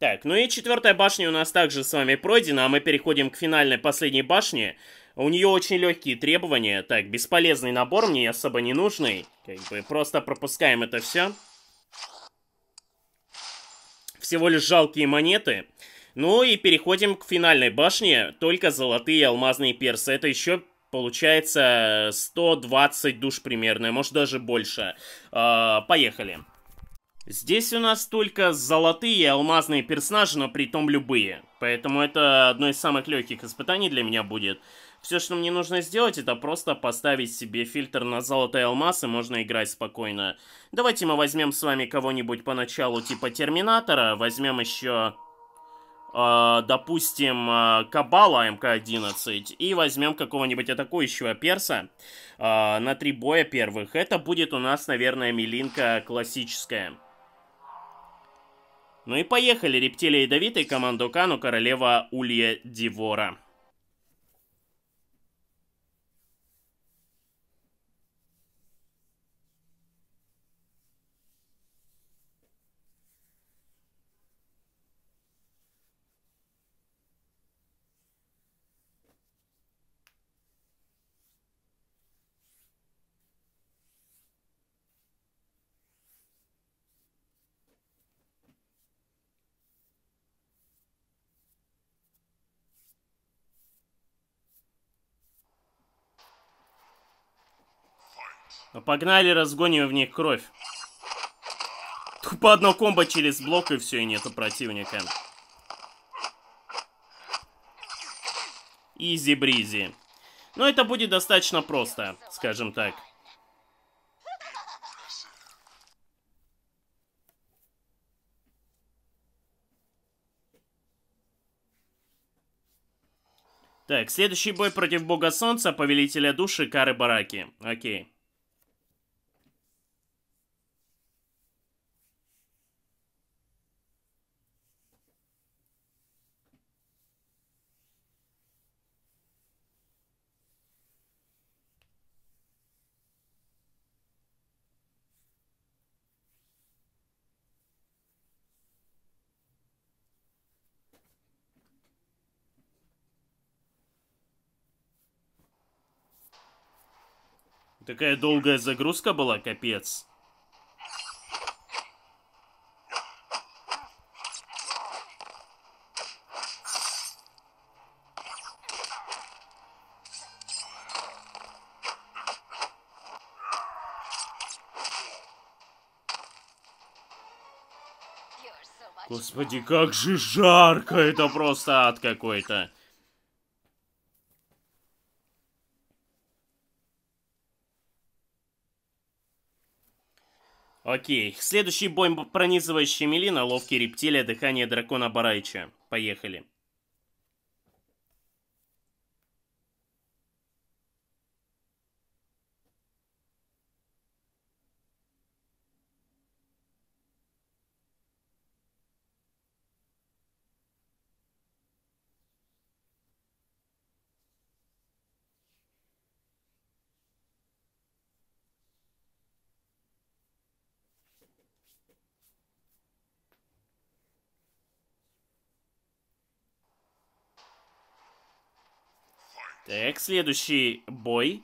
Так, ну и четвертая башня у нас также с вами пройдена, а мы переходим к финальной последней башне. У нее очень легкие требования. Так, бесполезный набор, мне особо не нужный. Как бы просто пропускаем это все. Всего лишь жалкие монеты. Ну и переходим к финальной башне. Только золотые алмазные персы. Это еще получается 120 душ примерно, может даже больше. Э, поехали. Здесь у нас только золотые и алмазные персонажи, но при том любые. Поэтому это одно из самых легких испытаний для меня будет. Все, что мне нужно сделать, это просто поставить себе фильтр на золотой алмаз, и можно играть спокойно. Давайте мы возьмем с вами кого-нибудь поначалу типа Терминатора, возьмем еще... Э, а, допустим, э, Кабала МК-11 и возьмем какого-нибудь атакующего перса э, на три боя первых. Это будет у нас, наверное, милинка классическая. Ну и поехали, рептилия ядовитой, команду Кану, королева Улья Дивора. Погнали, разгоним в них кровь. Тупо одно комбо через блок и все, и нету противника. Изи-бризи. Но ну, это будет достаточно просто, скажем так. Так, следующий бой против бога солнца, повелителя души, Кары Бараки. Окей. Такая долгая загрузка была, капец. Господи, как же жарко! Это просто ад какой-то. Окей. Следующий бой, пронизывающий мелина ловкий рептилия, дыхание дракона Барайча. Поехали. Так, следующий бой.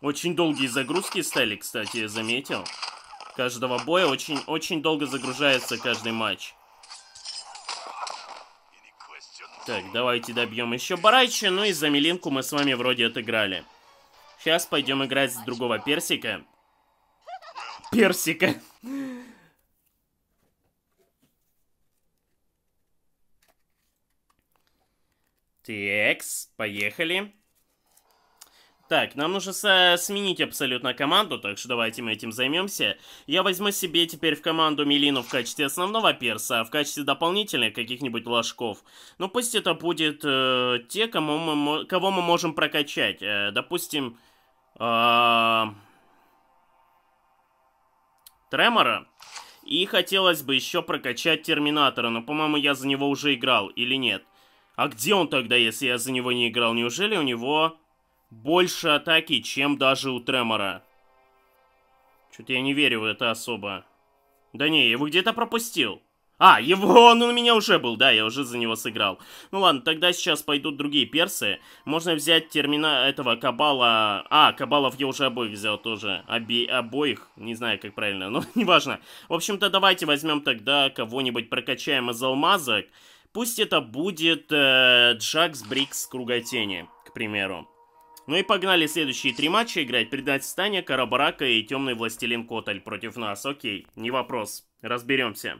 Очень долгие загрузки стали, кстати, я заметил. Каждого боя очень-очень долго загружается каждый матч. Так, давайте добьем еще Барайчи. Ну и за Милинку мы с вами вроде отыграли. Сейчас пойдем играть с другого персика. Персика. Текс, поехали. Так, нам нужно сменить абсолютно команду, так что давайте мы этим займемся. Я возьму себе теперь в команду Милину в качестве основного перса, а в качестве дополнительных каких-нибудь ложков. Ну пусть это будет э, те, кому мы, кого мы можем прокачать. Э, допустим, э, Тремора. И хотелось бы еще прокачать Терминатора, но, по-моему, я за него уже играл, или нет? А где он тогда, если я за него не играл? Неужели у него больше атаки, чем даже у Тремора? Что-то я не верю в это особо. Да не, его где-то пропустил. А, его, (laughs) он у меня уже был, да, я уже за него сыграл. Ну ладно, тогда сейчас пойдут другие персы. Можно взять термина этого Кабала... А, Кабалов я уже обоих взял тоже. Обе... Обоих, не знаю, как правильно, (laughs) но неважно. В общем-то, давайте возьмем тогда кого-нибудь, прокачаем из алмазок. Пусть это будет э, Джакс Брикс Круга к примеру. Ну и погнали следующие три матча играть. Предать Карабарака и Темный Властелин Котель против нас. Окей, не вопрос. Разберемся.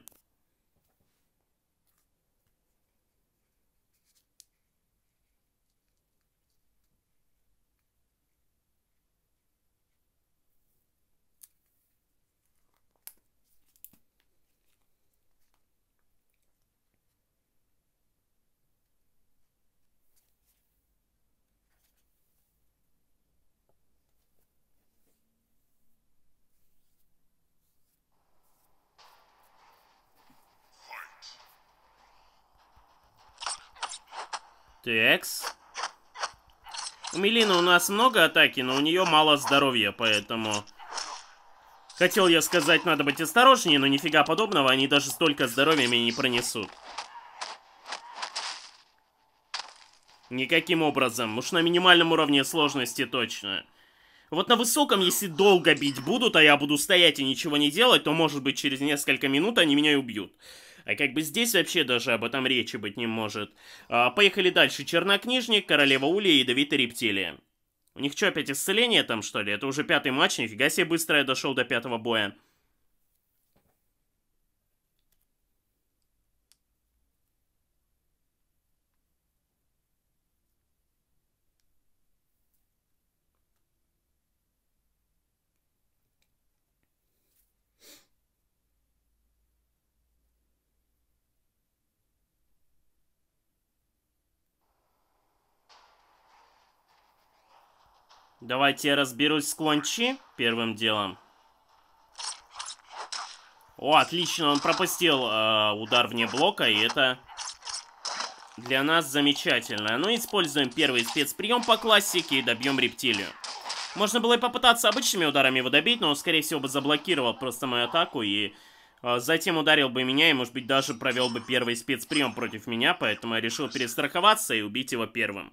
Текс. У Мелины у нас много атаки, но у нее мало здоровья, поэтому... Хотел я сказать, надо быть осторожнее, но нифига подобного, они даже столько здоровья мне не пронесут. Никаким образом, уж на минимальном уровне сложности точно. Вот на высоком, если долго бить будут, а я буду стоять и ничего не делать, то, может быть, через несколько минут они меня и убьют. А как бы здесь вообще даже об этом речи быть не может. А, поехали дальше. Чернокнижник, Королева Ули и ядовитая рептилия. У них что, опять исцеление там, что ли? Это уже пятый матч, нифига себе быстро я дошел до пятого боя. Давайте я разберусь с клончи первым делом. О, отлично, он пропустил э, удар вне блока, и это для нас замечательно. Ну, используем первый спецприем по классике и добьем рептилию. Можно было и попытаться обычными ударами его добить, но он, скорее всего, бы заблокировал просто мою атаку и э, затем ударил бы меня и, может быть, даже провел бы первый спецприем против меня, поэтому я решил перестраховаться и убить его первым.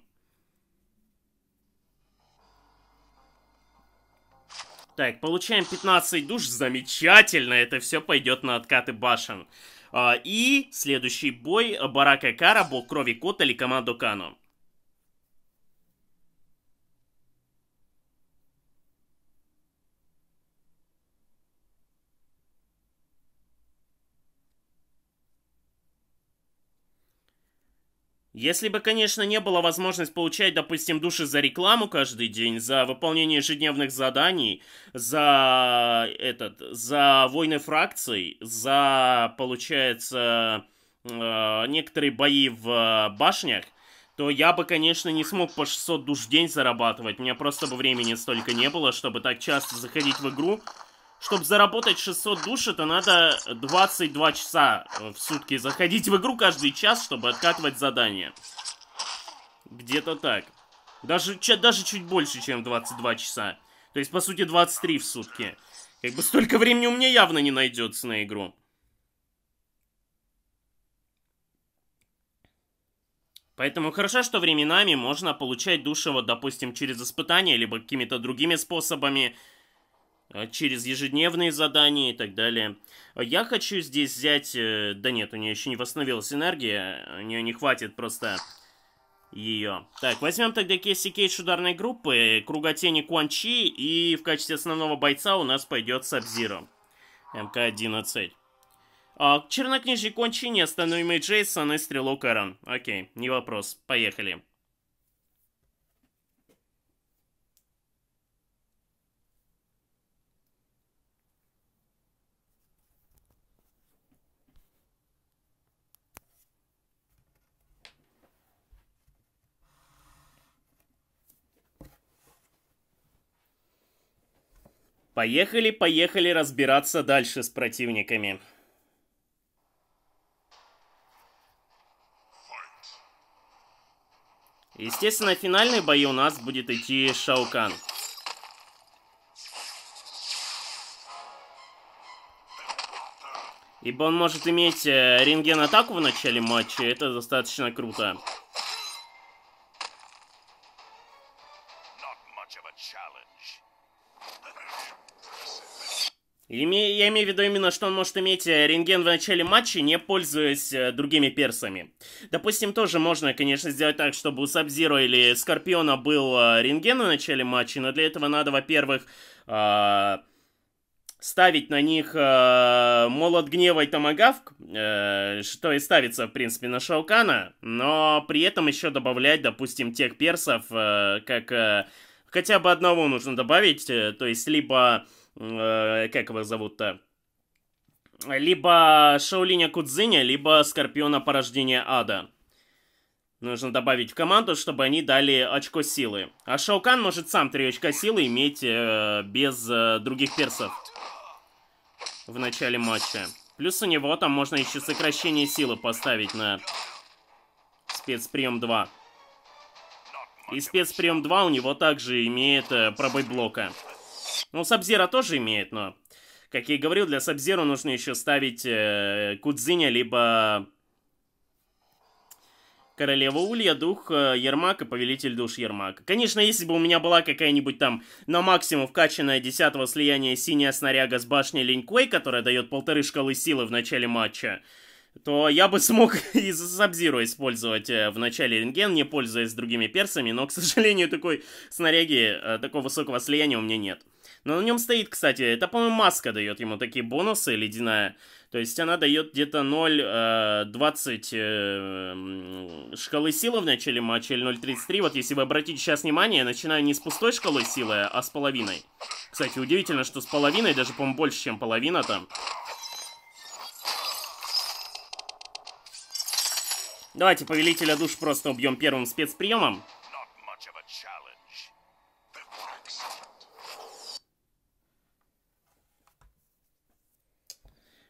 Так, получаем 15 душ. Замечательно. Это все пойдет на откаты башен. А, и следующий бой Барака Кара, Бог Крови Кот или Командо Кано. Если бы, конечно, не было возможность получать, допустим, души за рекламу каждый день, за выполнение ежедневных заданий, за этот, за войны фракций, за, получается, э, некоторые бои в э, башнях, то я бы, конечно, не смог по 600 душ в день зарабатывать. У меня просто бы времени столько не было, чтобы так часто заходить в игру чтобы заработать 600 душ, это надо 22 часа э, в сутки заходить в игру каждый час, чтобы откатывать задания. Где-то так. Даже, даже чуть больше, чем 22 часа. То есть, по сути, 23 в сутки. Как бы столько времени у меня явно не найдется на игру. Поэтому хорошо, что временами можно получать душево, допустим, через испытания, либо какими-то другими способами. Э, через ежедневные задания и так далее. Я хочу здесь взять... Э, да нет, у нее еще не восстановилась энергия, у нее не хватит просто ее. Так, возьмем тогда Кесси Кейдж ударной группы, Круготени Куанчи, и в качестве основного бойца у нас пойдет Сабзиро. МК-11. А, чернокнижник Куанчи, неостановимый Джейсон и Стрелок Эрон. Окей, не вопрос, поехали. Поехали, поехали разбираться дальше с противниками. Естественно, финальный бой у нас будет идти Шаукан. Ибо он может иметь э, рентген-атаку в начале матча, это достаточно круто. Име, я имею в виду именно, что он может иметь э, рентген в начале матча, не пользуясь э, другими персами. Допустим, тоже можно, конечно, сделать так, чтобы у Сабзиро или Скорпиона был э, рентген в начале матча, но для этого надо, во-первых, э, ставить на них э, молот гнева и томагавк, э, что и ставится, в принципе, на Шаукана, но при этом еще добавлять, допустим, тех персов, э, как... Э, хотя бы одного нужно добавить, э, то есть либо... Э, как его зовут-то? Либо Шаулиня Кудзиня, либо Скорпиона Порождения Ада. Нужно добавить в команду, чтобы они дали очко силы. А Шаукан может сам три очка силы иметь э, без э, других персов в начале матча. Плюс у него там можно еще сокращение силы поставить на спецприем 2. И спецприем 2 у него также имеет э, пробой блока. Ну, Сабзера тоже имеет, но, как я и говорил, для Сабзеру нужно еще ставить э, Кудзиня, либо Королева Улья, Дух э, и Повелитель Душ Ермака. Конечно, если бы у меня была какая-нибудь там на максимум вкачанная десятого слияния синяя снаряга с башней Линьквей, которая дает полторы шкалы силы в начале матча, то я бы (laughs) смог и Сабзиру использовать э, в начале рентген, не пользуясь другими персами, но, к сожалению, такой снаряги, э, такого высокого слияния у меня нет. Но на нем стоит, кстати, это, по-моему, маска дает ему такие бонусы ледяная. То есть она дает где-то 0,20 э, э, шкалы силы в начале матча или 0,33. Вот если вы обратите сейчас внимание, я начинаю не с пустой шкалы силы, а с половиной. Кстати, удивительно, что с половиной, даже, по-моему, больше, чем половина там. Давайте повелителя душ просто убьем первым спецприемом.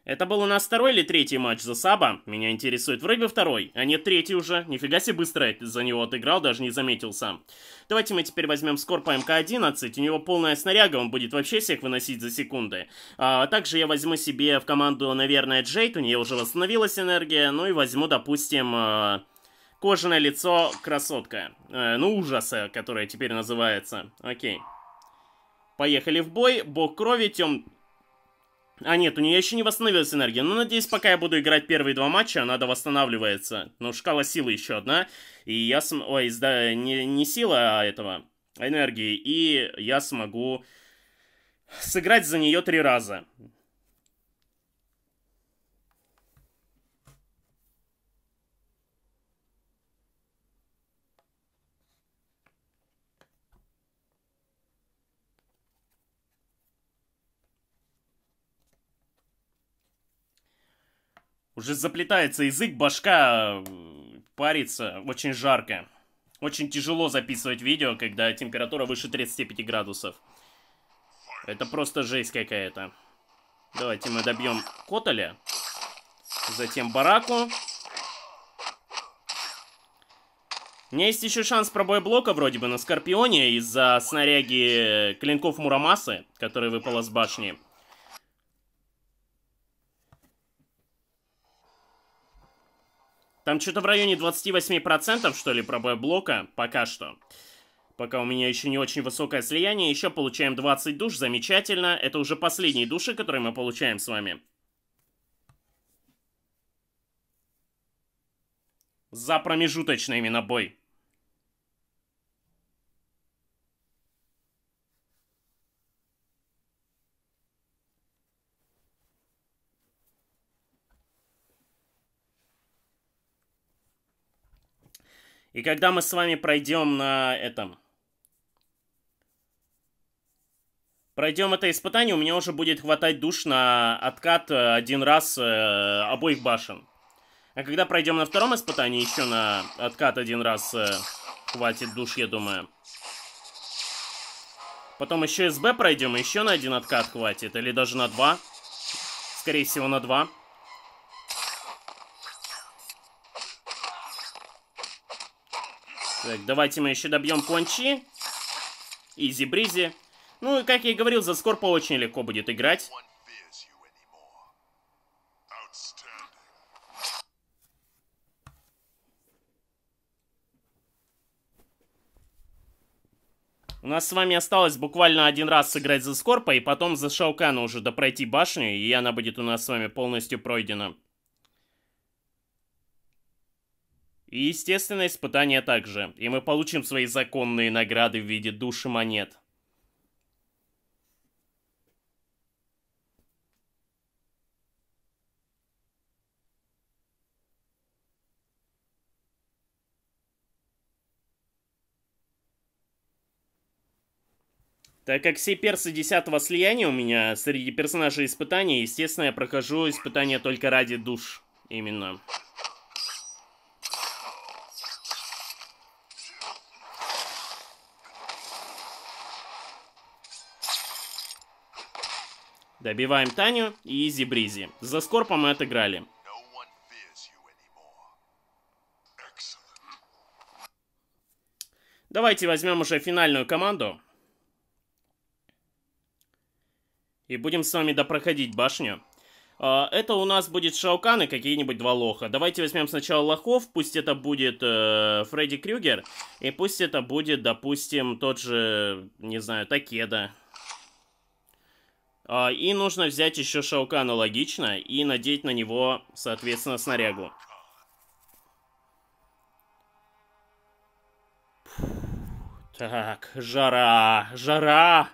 Это был у нас второй или третий матч за Саба? Меня интересует. Вроде бы второй, а нет, третий уже. Нифига себе быстро я за него отыграл, даже не заметил сам. Давайте мы теперь возьмем скор по МК-11. У него полная снаряга, он будет вообще всех выносить за секунды. А, также я возьму себе в команду, наверное, Джейд. У нее уже восстановилась энергия. Ну и возьму, допустим... А кожаное лицо красотка. Э, ну, ужаса, которая теперь называется. Окей. Поехали в бой. Бог крови, тем... А нет, у нее еще не восстановилась энергия. Ну, надеюсь, пока я буду играть первые два матча, она восстанавливается. Ну, шкала силы еще одна. И я см... Ой, да, не, не сила, а этого, энергии. И я смогу сыграть за нее три раза. Уже заплетается язык, башка э, парится, очень жарко. Очень тяжело записывать видео, когда температура выше 35 градусов. Это просто жесть какая-то. Давайте мы добьем Котоля. Затем Бараку. У меня есть еще шанс пробой блока вроде бы на Скорпионе из-за снаряги клинков Мурамасы, которая выпала с башни. Там что-то в районе 28% что ли пробой блока пока что. Пока у меня еще не очень высокое слияние, еще получаем 20 душ, замечательно. Это уже последние души, которые мы получаем с вами. За промежуточный именно бой. И когда мы с вами пройдем на этом... Пройдем это испытание, у меня уже будет хватать душ на откат э, один раз э, обоих башен. А когда пройдем на втором испытании, еще на откат один раз э, хватит душ, я думаю. Потом еще СБ пройдем, еще на один откат хватит, или даже на два. Скорее всего, на два. Так, давайте мы еще добьем пончи. Изи-бризи. Ну, и как я и говорил, за Скорпа очень легко будет играть. У нас с вами осталось буквально один раз сыграть за Скорпа и потом за Шаукана уже допройти башню, и она будет у нас с вами полностью пройдена. И, естественно, испытание также, и мы получим свои законные награды в виде души монет. Так как все персы десятого слияния у меня среди персонажей испытания, естественно, я прохожу испытания только ради душ. Именно. Добиваем Таню и изи-бризи. За скорпом мы отыграли. Давайте возьмем уже финальную команду. И будем с вами допроходить башню. А, это у нас будет Шаукан и какие-нибудь два лоха. Давайте возьмем сначала лохов, пусть это будет э, Фредди Крюгер, и пусть это будет, допустим, тот же, не знаю, Такеда. А, и нужно взять еще шелка аналогично и надеть на него, соответственно, снарягу. Так, жара, жара.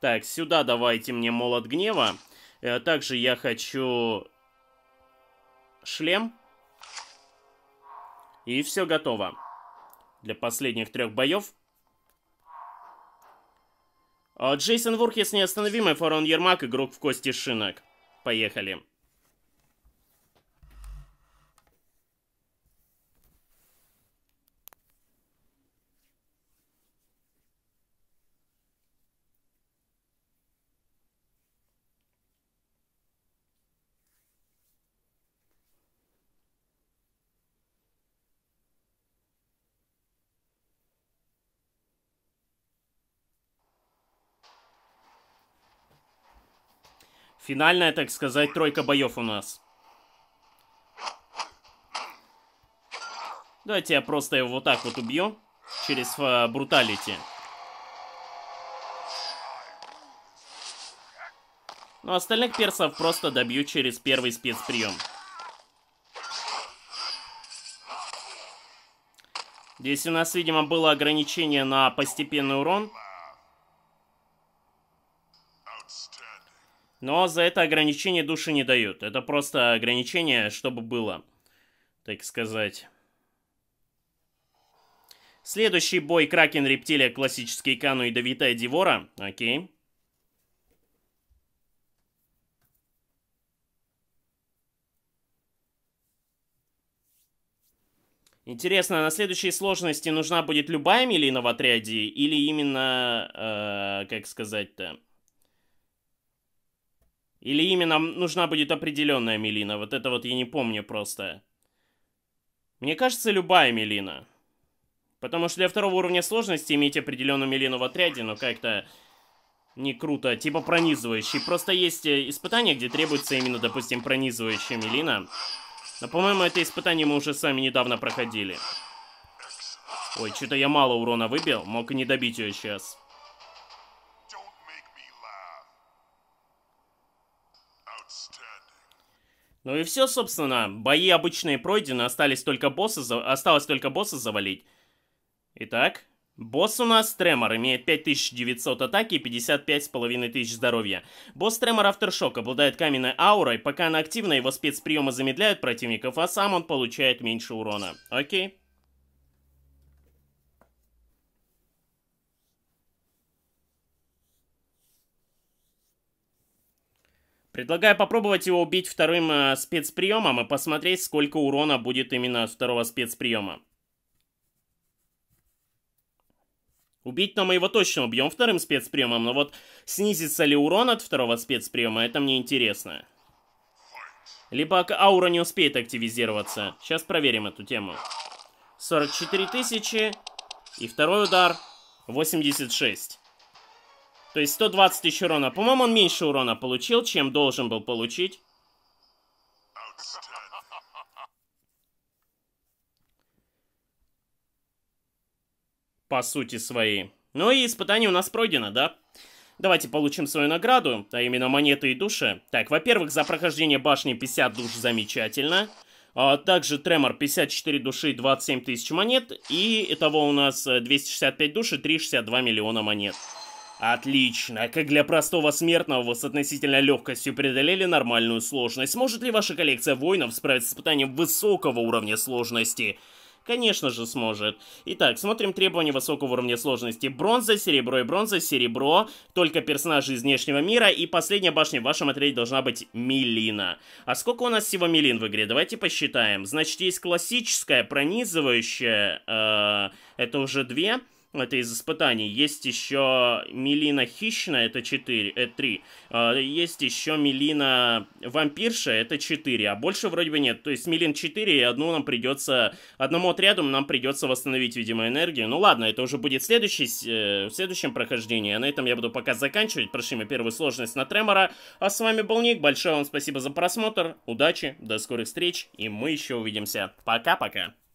Так, сюда давайте мне молот гнева. Э, также я хочу шлем. И все готово. Для последних трех боев Джейсон Вурхес неостановимый, Фарон Ермак, игрок в кости шинок. Поехали. Финальная, так сказать, тройка боев у нас. Давайте я просто его вот так вот убью. Через бруталити. Э, ну, остальных персов просто добью через первый спецприем. Здесь у нас, видимо, было ограничение на постепенный урон. Но за это ограничение души не дают. Это просто ограничение, чтобы было, так сказать. Следующий бой Кракен Рептилия, классический Кану и Давита Дивора. Окей. Интересно, на следующей сложности нужна будет любая милина в отряде или именно, э, как сказать-то, или именно нужна будет определенная Мелина? Вот это вот я не помню просто. Мне кажется, любая Мелина. Потому что для второго уровня сложности иметь определенную Мелину в отряде, но ну, как-то не круто, типа пронизывающий. Просто есть э, испытания, где требуется именно, допустим, пронизывающая Мелина. Но, по-моему, это испытание мы уже сами недавно проходили. Ой, что-то я мало урона выбил, мог и не добить ее сейчас. Ну и все, собственно. Бои обычные пройдены, остались только боссы, осталось только босса завалить. Итак, босс у нас Тремор, имеет 5900 атаки и 55,5 здоровья. Босс Тремор Афтершок обладает каменной аурой, пока она активна, его спецприемы замедляют противников, а сам он получает меньше урона. Окей. Предлагаю попробовать его убить вторым э, спецприемом и посмотреть, сколько урона будет именно второго спецприема. Убить-то мы его точно убьем вторым спецприемом, но вот снизится ли урон от второго спецприема, это мне интересно. Либо аура не успеет активизироваться. Сейчас проверим эту тему. 44 тысячи. И второй удар 86. То есть 120 тысяч урона. По-моему, он меньше урона получил, чем должен был получить. По сути своей. Ну и испытание у нас пройдено, да? Давайте получим свою награду, а именно монеты и души. Так, во-первых, за прохождение башни 50 душ замечательно. А также тремор 54 души 27 тысяч монет. И итого у нас 265 э, души 3,62 миллиона монет. Отлично. Как для простого смертного вы с относительно легкостью преодолели нормальную сложность. Может ли ваша коллекция воинов справиться с испытанием высокого уровня сложности? Конечно же сможет. Итак, смотрим требования высокого уровня сложности. Бронза, серебро и бронза, серебро, только персонажи из внешнего мира, и последняя башня в вашем отряде должна быть Милина. А сколько у нас всего Милин в игре? Давайте посчитаем. Значит, есть классическая, пронизывающая, э, это уже две это из испытаний. Есть еще Мелина Хищная, это 4, э, а, это 3. Есть еще Мелина Вампирша, это 4, а больше вроде бы нет. То есть Мелин 4, и одну нам придется, одному отряду нам придется восстановить, видимо, энергию. Ну ладно, это уже будет следующий, э, в следующем прохождении. А на этом я буду пока заканчивать. Прошли мы первую сложность на Тремора. А с вами был Ник. Большое вам спасибо за просмотр. Удачи, до скорых встреч, и мы еще увидимся. Пока-пока.